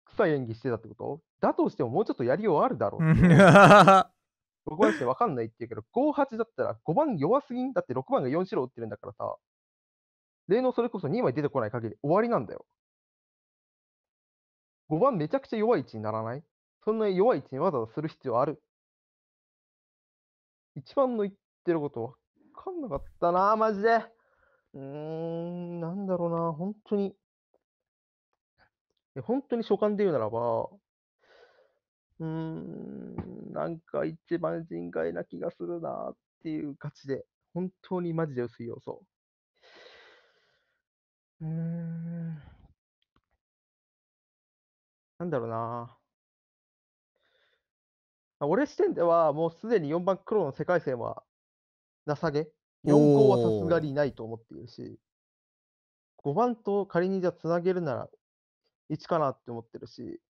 臭い演技してたってことだとしてももうちょっとやりようあるだろう。5番して分かんないって言うけど、58だったら5番弱すぎんだって6番が4四打ってるんだからさ、例のそれこそ2枚出てこない限り終わりなんだよ。5番めちゃくちゃ弱い位置にならないそんな弱い位置にわざわざする必要ある一番の言ってること分かんなかったな、マジで。うーん、なんだろうな、本当に。本当に所感で言うならば、うーん、なんか一番人外な気がするなっていう勝ちで、本当にマジで薄い要素。うーん。なんだろうな。あ俺視点では、もうすでに4番黒の世界線は、情け。4号はさすがにないと思っているし、5番と仮にじゃあつなげるなら1かなって思ってるし、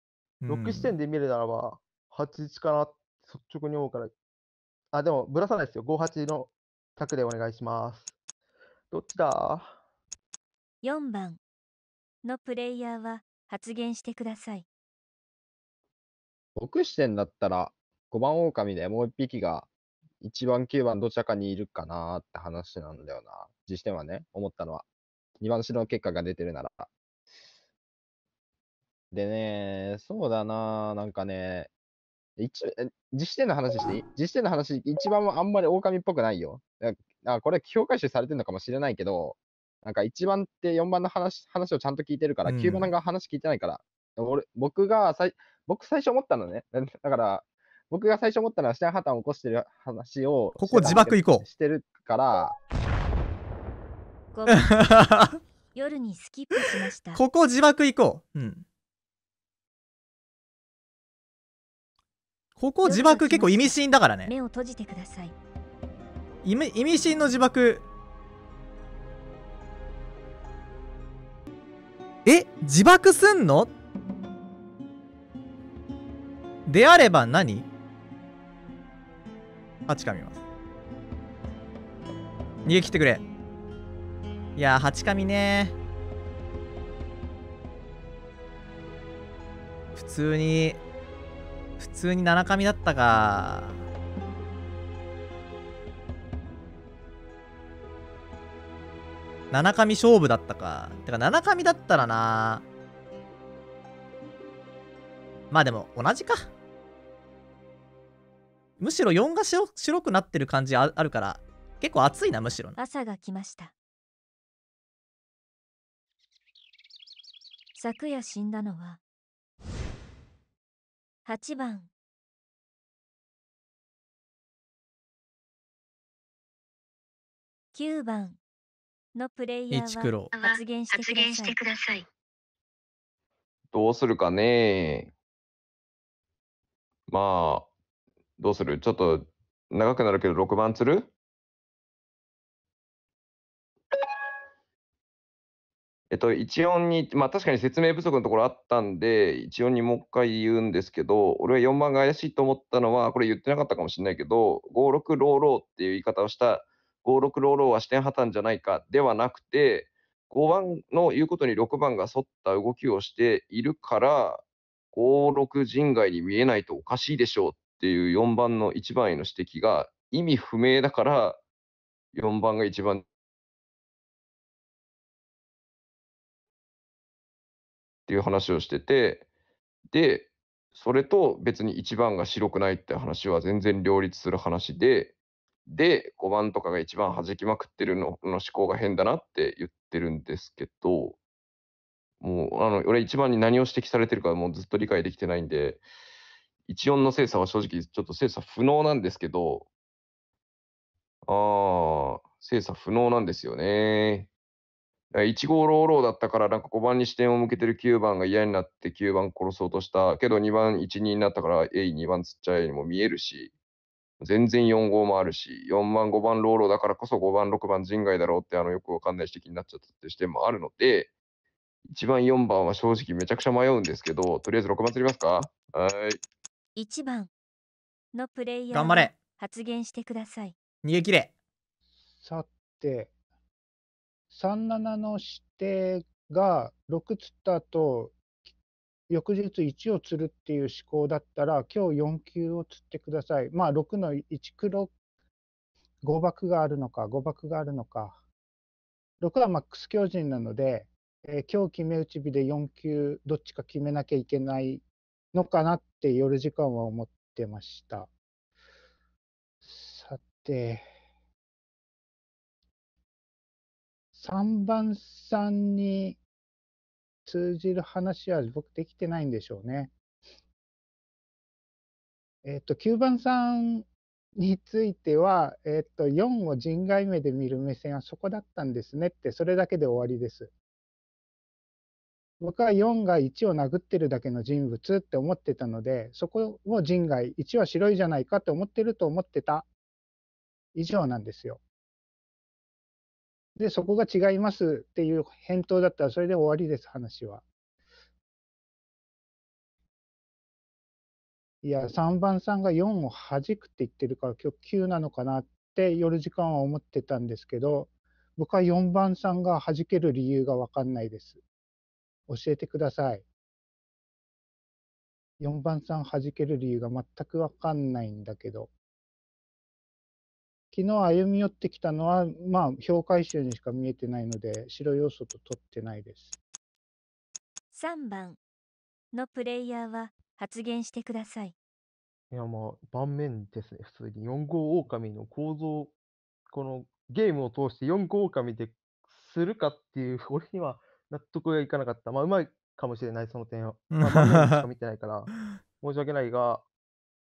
ロック視点で見るならば、81かな率直に思うから。あ、でも、ぶらさないですよ。58の1 0でお願いします。どっちだ ?4 番のプレイヤーは発言してください。6視点だったら、5番狼でもう1匹が1番、9番どちらかにいるかなって話なんだよな。実点はね、思ったのは。2番白の結果が出てるなら。でね、そうだな、なんかね、一えの話していい実践の話、一番はあんまり狼っぽくないよ。あこれ、評価集されてるのかもしれないけど、なんか1番って4番の話話をちゃんと聞いてるから、9番が話聞いてないから、俺僕がさい、僕最初思ったのね。だから、僕が最初思ったのは、シャンハタンを起こしてる話を、ここ自爆いこう。してるから。夜にスキップしました。ここ自爆いこう。うん。ここ自爆結構意味深だからね目を閉じてください意味意味深の自爆え自爆すんのであれば何8かみます逃げ切ってくれいやー8かみね普通に普通に七神だったか。七神勝負だったか。てか、七神だったらな。まあでも、同じか。むしろ4が白くなってる感じあるから、結構暑いな、むしろ。朝が来ました。昨夜死んだのは8番9番のプレイヤ一ーは発言してください。どうするかねまあ、どうするちょっと長くなるけど6番釣るえっと、一音に、まあ、確かに説明不足のところあったんで、一音にもう一回言うんですけど、俺は4番が怪しいと思ったのは、これ言ってなかったかもしれないけど、56ローローっていう言い方をした、56ローローは視点破綻じゃないかではなくて、5番の言うことに6番が沿った動きをしているから、56人外に見えないとおかしいでしょうっていう4番の1番への指摘が意味不明だから、4番が1番っていう話をしててでそれと別に1番が白くないって話は全然両立する話でで5番とかが一番弾きまくってるのの思考が変だなって言ってるんですけどもうあの俺1番に何を指摘されてるかもうずっと理解できてないんで14の精査は正直ちょっと精査不能なんですけどああ精査不能なんですよね。1号ローローだったから、なんか5番に視点を向けてる9番が嫌になって9番殺そうとした。けど2番1、2になったから、A、2番つっちゃえにも見えるし、全然4号もあるし、4番、5番ローローだからこそ5番、6番人外だろうって、あの、よくわかんない指摘になっちゃったって視点もあるので、1番、4番は正直めちゃくちゃ迷うんですけど、とりあえず6番釣りますかはい。1番のプレイヤー頑張れ発言してください。逃げ切れ。さて、37の指定が6つった後翌日1を釣るっていう思考だったら今日4球を釣ってくださいまあ6の1黒誤爆があるのか誤爆があるのか6はマックス強靭なので、えー、今日決め打ち日で4球どっちか決めなきゃいけないのかなって夜時間は思ってましたさて3番さんに通じる話は僕できてないんでしょうね。えっ、ー、と、9番さんについては、えっ、ー、と、4を人外目で見る目線はそこだったんですねって、それだけで終わりです。僕は4が1を殴ってるだけの人物って思ってたので、そこを人外、1は白いじゃないかって思ってると思ってた以上なんですよ。で、そこが違いますっていう返答だったら、それで終わりです、話は。いや、3番さんが4を弾くって言ってるから、今日9なのかなって夜時間は思ってたんですけど、僕は4番さんが弾ける理由が分かんないです。教えてください。4番さん弾ける理由が全く分かんないんだけど。きの歩み寄ってきたのは、まあ、評価集にしか見えてないので、白要素と取ってないです。3番のプレイヤーは発言してください。いや、まあ、盤面ですね。普通に4号狼の構造、このゲームを通して4号狼でするかっていう、俺には納得がいかなかった。まあ、うまいかもしれない、その点は。まあ、しか見てないから、申し訳ないが、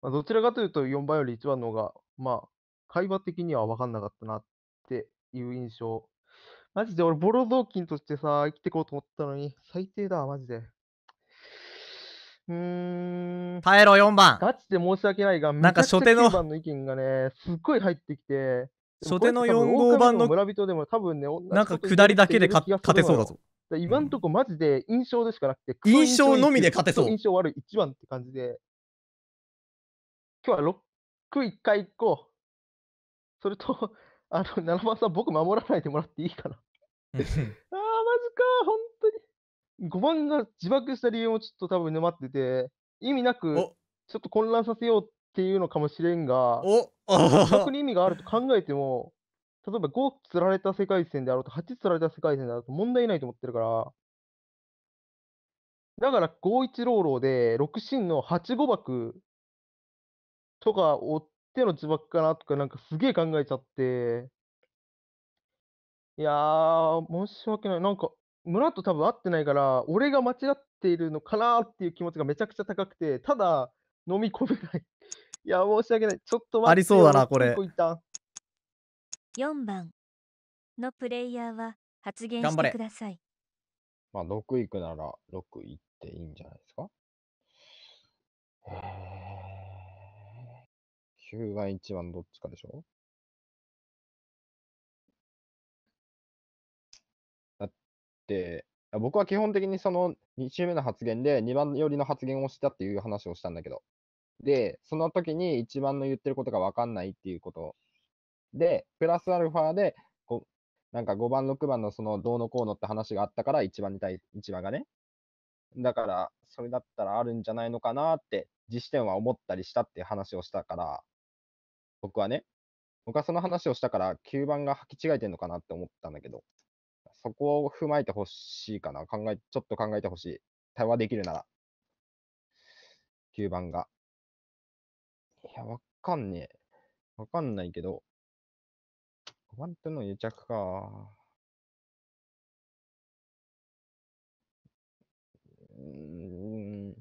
まあ、どちらかというと4番より1番の方が、まあ、会話的には分かんなかったなっていう印象。マジで俺、ボロ雑巾としてさ、生きてこうと思ったのに、最低だ、マジで。うーん。耐えろ、4番。ガチで申し訳ないが、なんか初手の。番の意見がね、すっごい入ってきて、初手の4号番の村人でも多分ね、なんか下りだけで勝てそうだぞ。今んとこマジで印象でしかなくて、うん、印象のみで勝てそう。印象悪い1番って感じで、今日は6、1回行こう。それと、あの、七番さん、僕守らないでもらっていいかな。ああ、マジか、本当に。5番が自爆した理由もちょっと多分沼ってて、意味なく、ちょっと混乱させようっていうのかもしれんが、逆に意味があると考えても、例えば5つられた世界線であろうと、8つられた世界線であろうと問題ないと思ってるから、だから51ローローで6進の85爆とかを手の呪縛かなとか、なんかすげえ考えちゃって。いや、申し訳ない。なんか、村と多分会ってないから、俺が間違っているのかなっていう気持ちがめちゃくちゃ高くて、ただ飲み込めない。いや、申し訳ない。ちょっと待って。ありそうだな、これ。4番のプレイヤーは発言してください。まあ、6行くなら6行っていいんじゃないですか。ー9番、1番、どっちかでしょだって、僕は基本的にその2周目の発言で2番寄りの発言をしたっていう話をしたんだけど、で、その時に1番の言ってることが分かんないっていうことで、プラスアルファで、なんか5番、6番のそのどうのこうのって話があったから、1番に対、1番がね。だから、それだったらあるんじゃないのかなって、実視点は思ったりしたっていう話をしたから、僕はね。僕はその話をしたから、吸盤が履き違えてんのかなって思ったんだけど、そこを踏まえてほしいかな。考え、ちょっと考えてほしい。対話できるなら。吸盤が。いや、わかんねえ。わかんないけど、5番との癒着か。うん。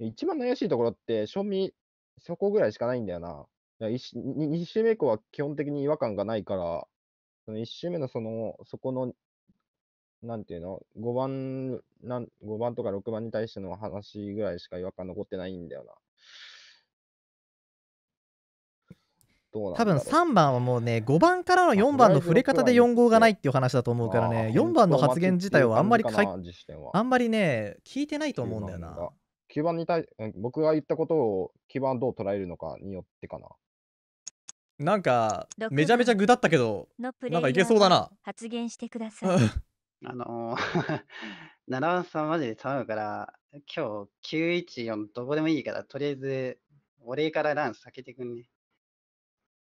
一番悩しいところって、賞味、そこぐらいしかないんだよな。いや1、2周目以降は基本的に違和感がないから、その1周目のその、そこの、なんていうの、5番なん、5番とか6番に対しての話ぐらいしか違和感残ってないんだよな。どう多分3番はもうね5番からの4番の触れ方で4号がないっていう話だと思うからね4番の発言自体はあんまりあんまりね聞いてないと思うんだよな9番に対僕が言ったことを基盤どう捉えるのかによってかななんかめちゃめちゃ具だったけどなんかいけそうだな発言してくださいあのー、番 さんマジで頼むから今日914どこでもいいからとりあえず俺からラン避けてくんね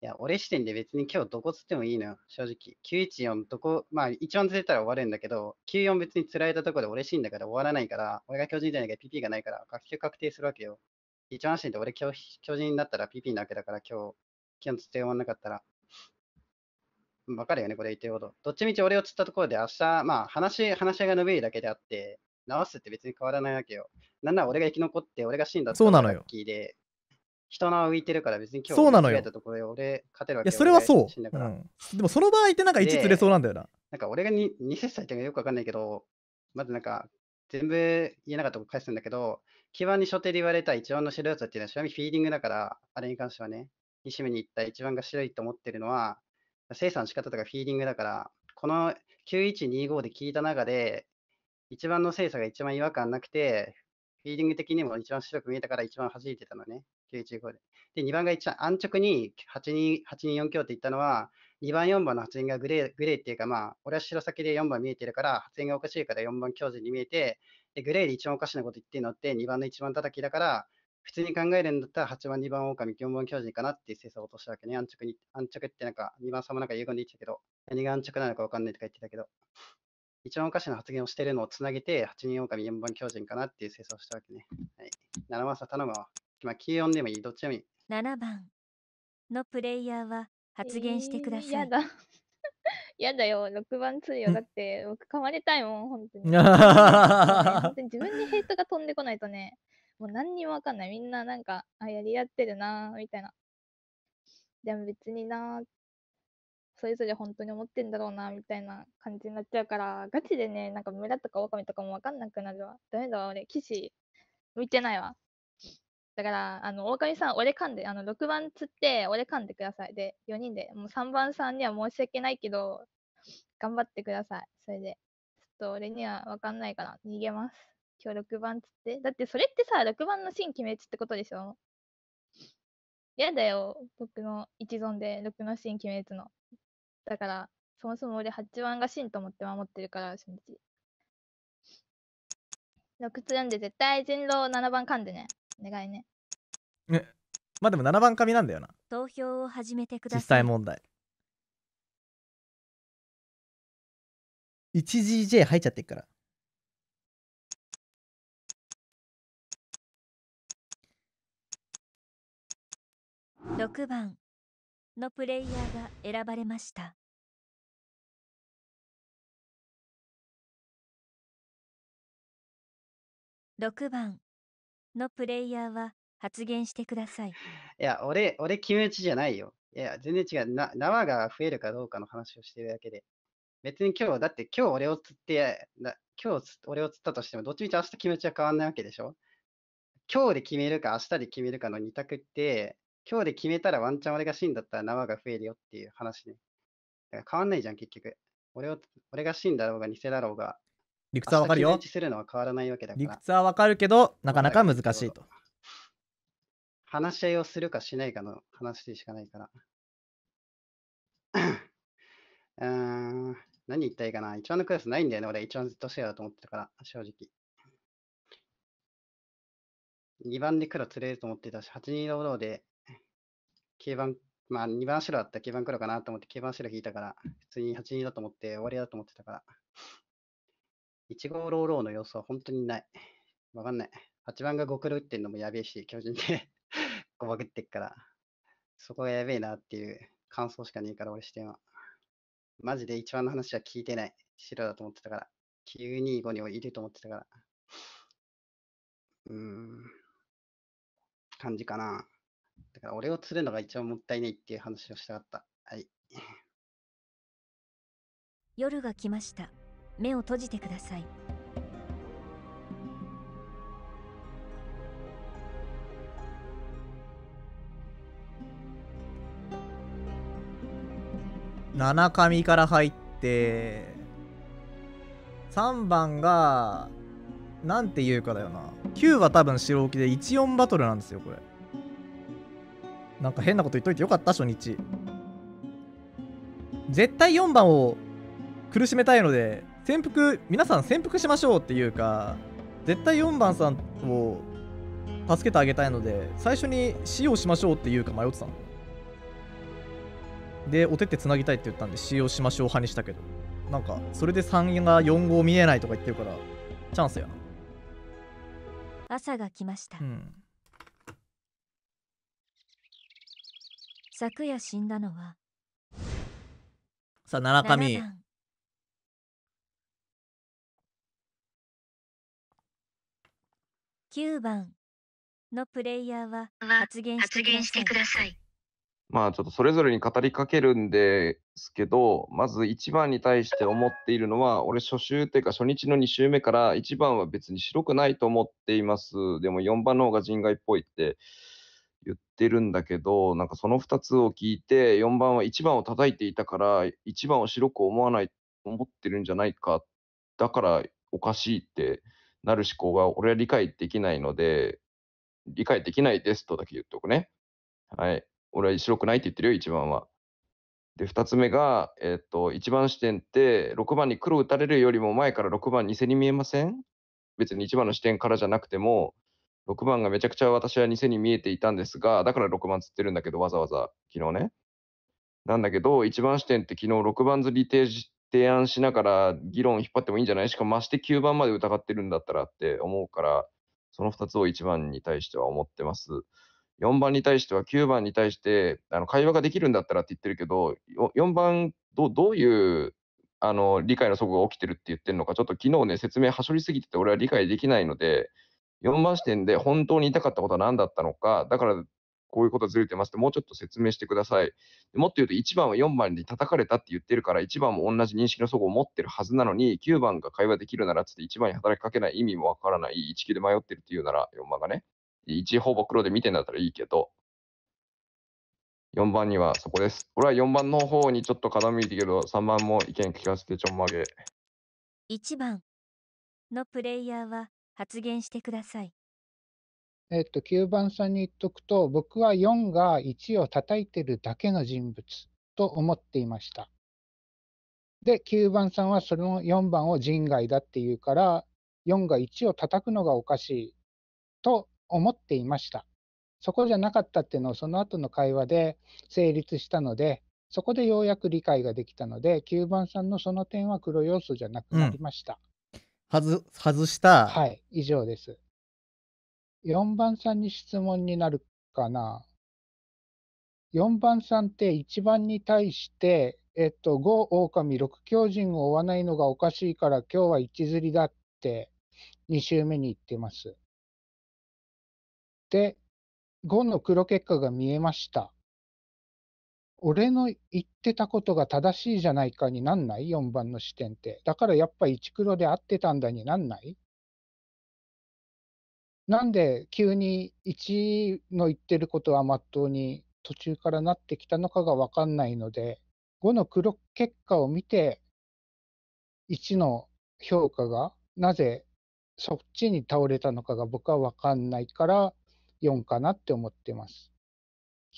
いや俺視点で別に今日どこつってもいいのよ正直914どこまあ一番ずれたら終わるんだけど94別につられたとこでしいんだから終わらないから俺が巨人じゃないから PP がないから学級確定するわけよ一番視点で俺巨人になったら PP なわけだから今日基本ンつっわんなかったら。わかるよね、これ言ってること。どっちみち俺を釣ったところで明日、まあ話、話し合いが伸びるだけであって、直すって別に変わらないわけよ。なんなら俺が生き残って、俺が死んだってラッキーで、人の浮いてるから別に今日俺がえたところで俺勝てるわけよ。いや、それはそう、うん、でもその場合ってなんか1釣れそうなんだよな。なんか俺が 2, 2節祭ってよくわかんないけど、まずなんか全部言えなかったこと返すんだけど、基盤に初手で言われた一番の資料やつっていうのは、ちなみにフィーリングだから、あれに関してはね。に締に行った一番が白いと思ってるのは、精査の仕方とかフィーリングだから、この9125で聞いた中で、一番の精査が一番違和感なくて、フィーリング的にも一番白く見えたから一番弾いてたのね、915で。で、2番が一番安直に824強って言ったのは、2番、4番の発言がグレー、グレーっていうか、まあ、俺は白先で4番見えてるから、発言がおかしいから4番強靭に見えて、で、グレーで一番おかしなこと言ってるのって2番の一番叩きだから、普通に考えるんだったら8番、2番狼、4番巨人かなっていうを落としたわけね。安直に、安直ってなんか2番さんもなんか英語で言ってたけど、何が安直なのかわかんないとか言ってたけど、一番おかしな発言をしてるのをつなげて、8人狼、4番巨人かなっていう性差をしたわけね。はい。7番さん頼むわ。まあ、気温でもいい、どっちでもいい。7番のプレイヤーは発言してください。えー、やだ。やだよ、6番通よ。だって、僕噛まれたいもん、本当に。本当に自分にヘイトが飛んでこないとね。もう何にもわかんない。みんななんか、あ、やり合ってるなー、みたいな。でも別になー、それぞれ本当に思ってんだろうな、みたいな感じになっちゃうから、ガチでね、なんか村とかオオカミとかもわかんなくなるわ。ダメだわ、俺、騎士、向いてないわ。だから、あの、狼さん、俺噛んで、あの、6番釣って、俺噛んでください。で、4人で、もう3番さんには申し訳ないけど、頑張ってください。それで。ちょっと俺にはわかんないから、逃げます。今日6番っつって。だってそれってさ、6番のシーン決め打ってことでしょ嫌だよ、僕の一存で6のシーン決めつの。だから、そもそも俺8番がシーンと思って守ってるから、初日。6つ読んで絶対人狼7番噛んでね。お願いね。ね、まあでも7番紙なんだよな。投票を始めてください。実際問題。1GJ 入っちゃってっから。6番のプレイヤーが選ばれました。6番のプレイヤーは発言してください。いや、俺、俺、決め打ちじゃないよ。いや、全然違う。な、縄が増えるかどうかの話をしてるだけで。別に今日、だって今日俺を釣って、な今日俺を釣ったとしても、どっちみち明日決め打ちは変わんないわけでしょ今日で決めるか明日で決めるかの2択って、今日で決めたらワンチャン俺が死んだったら縄が増えるよっていう話ね。だから変わんないじゃん、結局。俺を俺が死んだろうが偽だろうが。理屈はわかるよ。するのは変わらないわけだから理屈はわかるけど、なかなか難しいと。話し合いをするかしないかの話でしかないから。うん、何言ったらいいかな。一番のクラスないんだよね。俺、一番ずっとシェアだと思ってたから、正直。2番で黒釣れると思ってたし、8人ローで K 番、まあ2番白だったら K 番黒かなと思って K 番白引いたから、普通に82だと思って終わりだと思ってたから、1号ローローの様子は本当にない。わかんない。8番が5黒打ってんのもやべえし、巨人で5 バグってっから、そこがやべえなっていう感想しかねえから、俺視点は。マジで一番の話は聞いてない。白だと思ってたから。925にいると思ってたから。うーん。感じかな。だから俺を釣るのが一番もったいないっていう話をしたかった。はい。夜が来ました。目を閉じてください。七神から入って3番が何て言うかだよな9は多分白置きで14バトルなんですよこれなんか変なこと言っといてよかった初日絶対4番を苦しめたいので潜伏皆さん潜伏しましょうっていうか絶対4番さんを助けてあげたいので最初に使用しましょうっていうか迷ってたのでお手手つなぎたいって言ったんで使用しましょう派にしたけどなんかそれで3が4号見えないとか言ってるからチャンスや朝が来ました、うん昨夜死んだのはさあ七神9番のプレイヤーは発言してください。まあちょっとそれぞれに語りかけるんですけど、まず1番に対して思っているのは、俺初週っていうか初日の2週目から1番は別に白くないと思っています。でも4番の方が人外っぽいって言ってるんだけど、なんかその2つを聞いて、4番は1番を叩いていたから、1番を白く思わない、思ってるんじゃないか、だからおかしいってなる思考が俺は理解できないので、理解できないですとだけ言っておくね。はい。俺は白くないって言ってるよ、1番は。で、2つ目が、えっ、と、1番視点って、6番に黒打たれるよりも前から6番偽に見えません別に1番の視点からじゃなくても、6番がめちゃくちゃ私は偽に見えていたんですが、だから6番つってるんだけど、わざわざ昨日ね。なんだけど、1番視点って昨日6番釣り提案しながら議論引っ張ってもいいんじゃないしかもまして9番まで疑ってるんだったらって思うから、その2つを1番に対しては思ってます。4番に対しては9番に対してあの会話ができるんだったらって言ってるけど、4番どどういうあの理解の底が起きてるって言ってるのか、ちょっと昨日ね、説明はしょりすぎてて、俺は理解できないので、4番視点で本当に痛かったことは何だったのか、だからこういうことずれてますって、もうちょっと説明してください。もっと言うと、1番は4番に叩かれたって言ってるから、1番も同じ認識の素齬を持ってるはずなのに、9番が会話できるならつって1番に働きかけない意味もわからない、1級で迷ってるっていうなら、4番がね、1ほぼ黒で見てんだったらいいけど、4番にはそこです。俺は4番の方にちょっと傾いてるけど、3番も意見聞かせてちょんまげ。1番のプレイヤーは発言してください。えっと、9番さんに言っとくと、僕は4が1を叩いてるだけの人物と思っていました。で、9番さんはその4番を人外だっていうから、4が1を叩くのがおかしいと思っていました。そこじゃなかったっていうのをその後の会話で成立したので、そこでようやく理解ができたので、9番さんのその点は黒要素じゃなくなりました。うん外外した。はい、以上です。4番さんに質問になるかな。4番さんって1番に対して、えっと、5狼6狂人を追わないのがおかしいから今日は一釣りだって2週目に言ってます。で、5の黒結果が見えました。俺の言ってたことが正しいじゃないかになんない ?4 番の視点って。だからやっぱ一黒で合ってたんだになんないなんで急に1の言ってることはまっとうに途中からなってきたのかがわかんないので、5の黒結果を見て、1の評価がなぜそっちに倒れたのかが僕はわかんないから4かなって思ってます。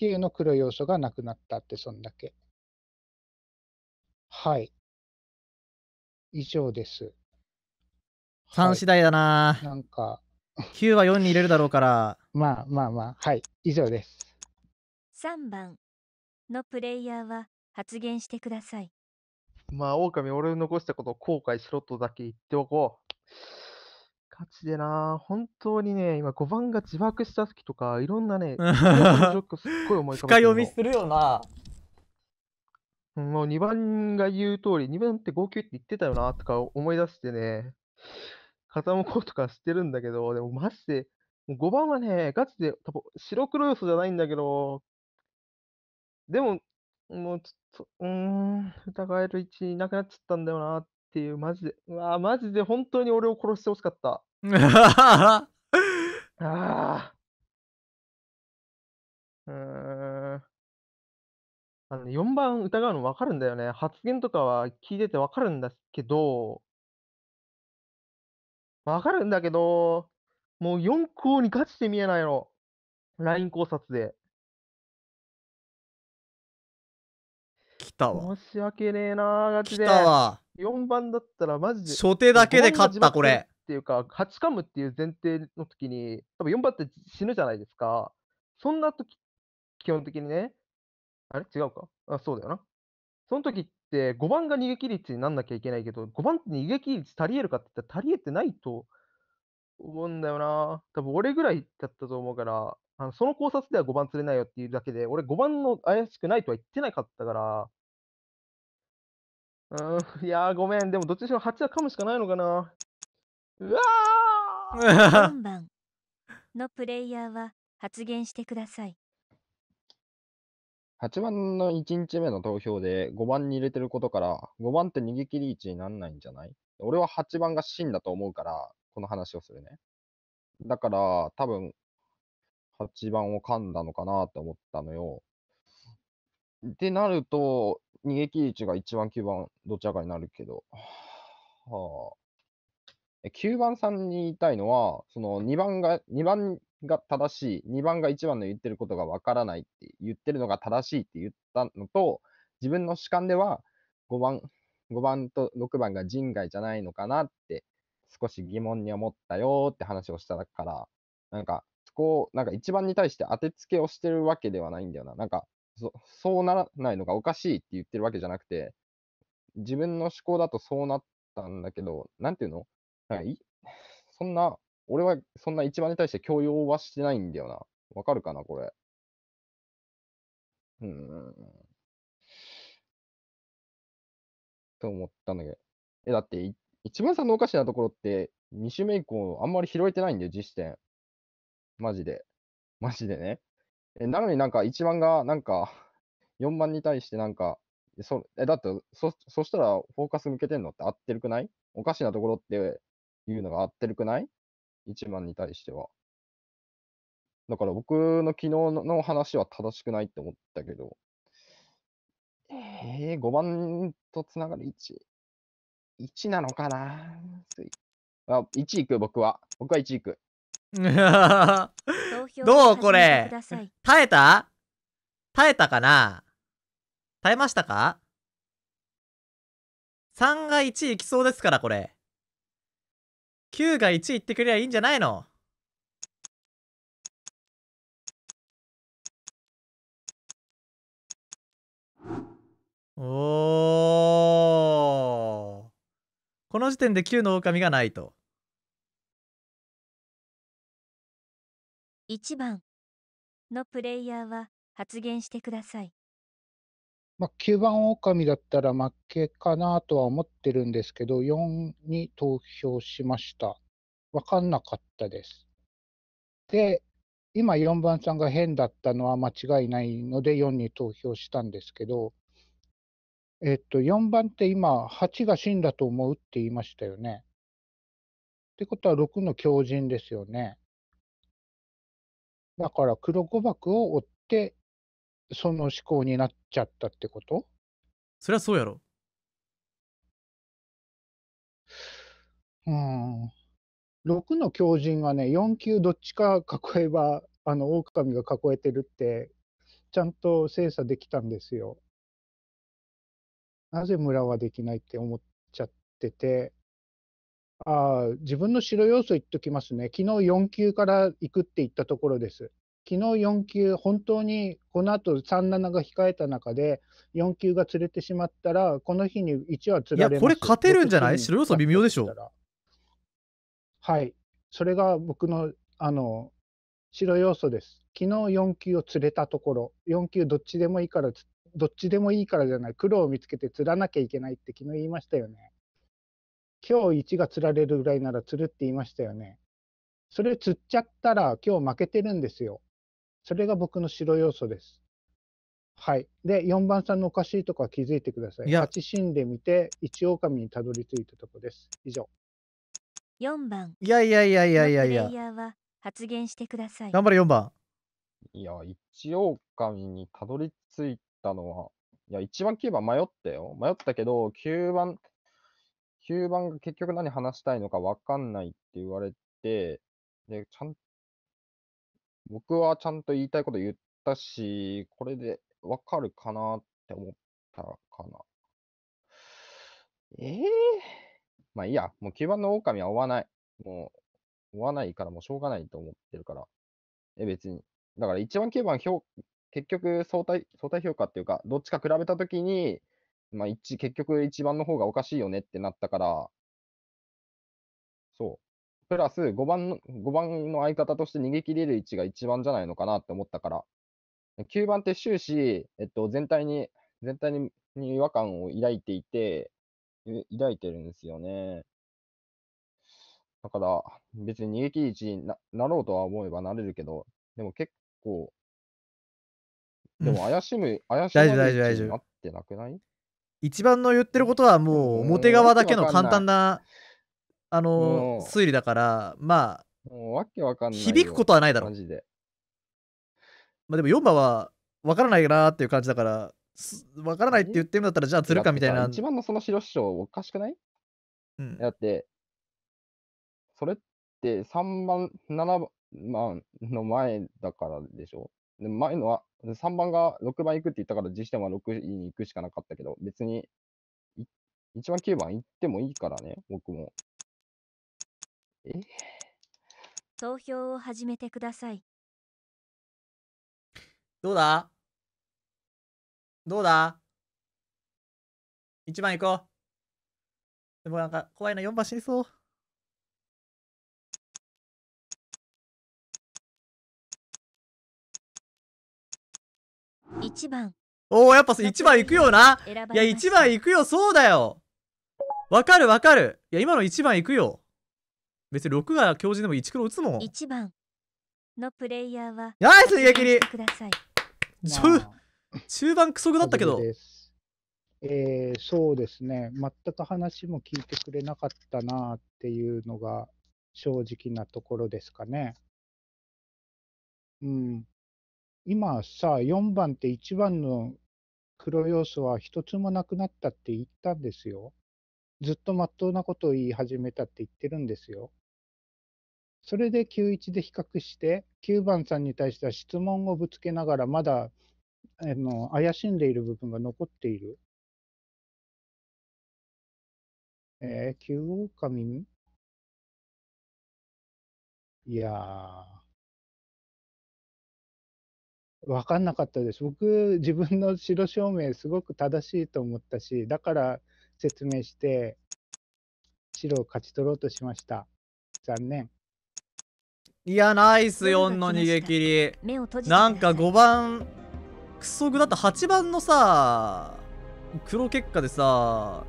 9の黒要素がなくなったって、そんだけ。はい。以上です。3次第だな、はい、なんか。9は4に入れるだろうから。まあまあまあ、はい、以上です。3番のプレイヤーは発言してください。まあ、狼俺を残したことを後悔しろとだけ言っておこう。ガチでな、本当にね、今5番が自爆した時とか、いろんなね、すっごい思い浮か深読みするよな。うもう2番が言う通り、2番って号泣って言ってたよなとか思い出してね、傾こうとかしてるんだけど、でもマジで、もう5番はね、ガチで多分白黒要素じゃないんだけど、でも、もうちょっと、うーん、疑える位置なくなっちゃったんだよなっっていう、マジで、うわマジで本当に俺を殺してほしかった。ああ。うん。あの、ね、4番疑うの分かるんだよね。発言とかは聞いてて分かるんだけど、分かるんだけど、もう4校にガチで見えないの。ライン考察で。来たわ。申し訳ねえなガチで。来たわ。4番だったらマジで。初手だけで勝った、これ。っていうか、勝ちむっていう前提の時に、多分4番って死ぬじゃないですか。そんな時、基本的にね、あれ違うかあ、そうだよな。その時って、5番が逃げ切り率になんなきゃいけないけど、5番って逃げ切り率足りえるかって言ったら足りえてないと思うんだよな。多分俺ぐらいだったと思うから、あのその考察では5番釣れないよっていうだけで、俺5番の怪しくないとは言ってなかったから、うん、いやーごめん、でもどっちにしろ8は噛むしかないのかな。うわー !4 番のプレイヤーは発言してください。8番の1日目の投票で5番に入れてることから、5番って逃げ切り位置になんないんじゃない俺は8番が真だと思うから、この話をするね。だから、多分、8番を噛んだのかなって思ったのよ。ってなると、逃げ切り値が1番、9番、どちらかになるけど。はあ、え9番さんに言いたいのは、その2番が、2番が正しい、2番が1番の言ってることがわからないって言ってるのが正しいって言ったのと、自分の主観では5番、5番と6番が人外じゃないのかなって少し疑問に思ったよって話をしたから、なんか、そこを、なんか1番に対して当てつけをしてるわけではないんだよな。なんか、そうならないのがおかしいって言ってるわけじゃなくて、自分の思考だとそうなったんだけど、なんていうのなんかいそんな、俺はそんな一番に対して強要はしてないんだよな。わかるかな、これ。うん。と思ったんだけど。え、だって一番さんのおかしなところって、2週目以降、あんまり拾えてないんだよ、実践。マジで。マジでね。え、なのになんか1番がなんか4番に対してなんか、え、そえ、だって、そそしたらフォーカス向けてんのって合ってるくないおかしなところっていうのが合ってるくない ?1 番に対しては。だから僕の昨日のの話は正しくないって思ったけど。ええ、5番とつながる1、1なのかな。ついあ、1行く、僕は。僕は1行く。どうこれ耐えた耐えたかな耐えましたか ?3 が1いきそうですから、これ。9が1いってくれりゃいいんじゃないのおー。この時点で9の狼がないと。1番のプレイヤーは発言してください。まあ、9番狼だったら負けかなとは思ってるんですけど、4に投票しました。わかんなかったです。で、今4番さんが変だったのは間違いないので4に投票したんですけど、えっと、4番って今8が死んだと思うって言いましたよね。ってことは6の強靭ですよね。だから黒誤爆を追って、その思考になっちゃったってことそりゃそうやろ。うん。6の狂人はね、4級どっちか囲えば、あの、狼が囲えてるって、ちゃんと精査できたんですよ。なぜ村はできないって思っちゃってて、あ自分の白要素言っときますね、昨日4級から行くって言ったところです。昨日4級、本当にこの後と37が控えた中で、4級が釣れてしまったら、この日に1は釣られまいや、これ勝てるんじゃない白要素微妙でしょ。はい、それが僕のあの白要素です。昨日4級を釣れたところ、4級どっちでもいいから、どっちでもいいからじゃない、黒を見つけて釣らなきゃいけないって昨日言いましたよね。今日1が釣られるぐらいなら釣るって言いましたよね。それ釣っちゃったら今日負けてるんですよ。それが僕の白要素です。はい。で、4番さんのおかしいとこは気づいてください。いや8死んでみて、一狼にたどり着いたとこです。以上。4番。いやいやいやいやいやいや。レイヤーは発言してください。頑張れ4番。いや、一狼にたどり着いたのは、いや、1番9番迷ったよ。迷ったけど、9番吸盤が結局何話したいのかわかんないって言われて、で、ちゃん、僕はちゃんと言いたいこと言ったし、これでわかるかなって思ったかな。ええー、まあいいや、もう吸盤の狼は追わない。もう、追わないからもうしょうがないと思ってるから。え、別に。だから一番9番結局相対、相対評価っていうか、どっちか比べたときに、まあ、一、結局一番の方がおかしいよねってなったから、そう。プラス5番の、5番の相方として逃げ切れる位置が一番じゃないのかなって思ったから、9番って終始、えっと、全体に、全体に違和感を抱いていて、抱いてるんですよね。だから、別に逃げ切り置にななろうとは思えばなれるけど、でも結構、でも怪しむ、怪しむ大丈夫、大丈夫。なってなくない一番の言ってることはもう表側だけの簡単なあの推理だからまあわけわかんない響くことはないだろマジで、まあ、でも4番はわからないなっていう感じだからわからないって言ってるんだったらじゃあ釣るかみたいな一番のその白師匠おかしくない、うん、だってそれって3番7番の前だからでしょで前のは3番が6番行くって言ったから、実際は6位に行くしかなかったけど、別に1番9番行ってもいいからね、僕も。え投票を始めてください。どうだどうだ ?1 番行こう。でもなんか怖いな、4番死にそう。1番おおやっぱ1番いくよないや1番いくよそうだよわかるわかるいや今の1番いくよ別に6が強人でも1黒打つもん1番のプレイヤーはナイス逃げ切り中盤クソくだったけどえー、そうですね全く話も聞いてくれなかったなっていうのが正直なところですかねうん今さ、4番って1番の黒要素は一つもなくなったって言ったんですよ。ずっとまっとうなことを言い始めたって言ってるんですよ。それで91で比較して、9番さんに対しては質問をぶつけながら、まだあの怪しんでいる部分が残っている。えー、九狼いやー。分かんなかったです。僕、自分の白証明すごく正しいと思ったし、だから説明して、白を勝ち取ろうとしました。残念。いや、ナイス4の逃げ切り。なんか5番、クソグだった8番のさ、黒結果でさ、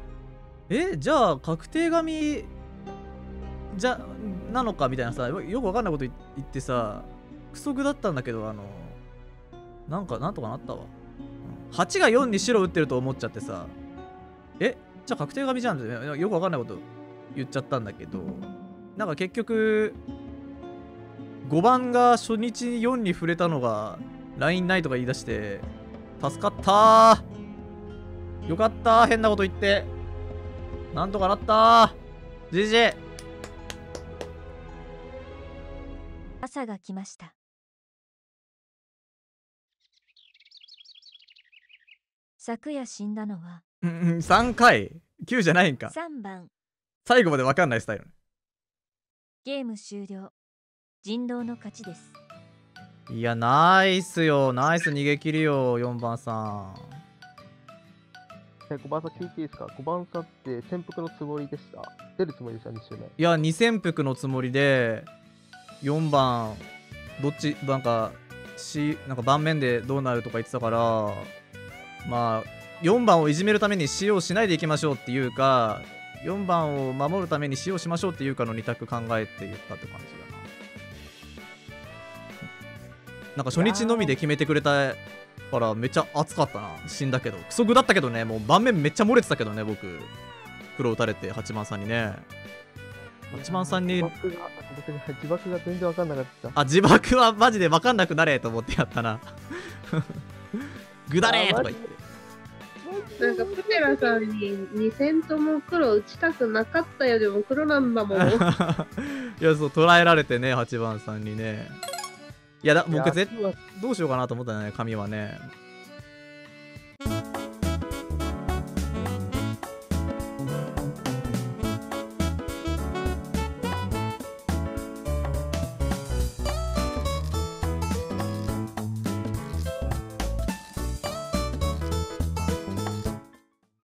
え、じゃあ確定紙、じゃ、なのかみたいなさ、よくわかんないこと言ってさ、クソグだったんだけど、あの、なんかなんとかなったわ8が4に白打ってると思っちゃってさえじゃあ確定紙じゃんってよくわかんないこと言っちゃったんだけどなんか結局5番が初日に4に触れたのがラインないとか言い出して助かったよかった変なこと言ってなんとかなったじじ朝が来ました昨夜死んだのはうん、3回 ?9 じゃないんか。3番。最後までわかんないスタイル。ゲーム終了。人狼の勝ちです。いや、ナイスよ。ナイス逃げ切るよ、4番さん。5番さん聞いていいですか5番さんって潜伏のつもりでした出るつもりでした2周目いや2潜伏のつもりで4番どっちなんか C なんか盤面でどうなるとか言ってたからまあ、4番をいじめるために使用しないでいきましょうっていうか、4番を守るために使用しましょうっていうかの2択考えて言ったって感じだな。なんか初日のみで決めてくれたからめっちゃ熱かったな。死んだけど。クソグだったけどね、もう盤面めっちゃ漏れてたけどね、僕。黒打たれて八幡さんにね。八幡さんに。自爆が全然わかんなかった。あ、自爆はマジでわかんなくなれと思ってやったな。ぐだれとか言って。なんかプテラさんに2戦とも黒打ちたくなかったよでも黒なんだもん いやそう捉えられてね8番さんにねいやだ僕絶どうしようかなと思ったね髪はね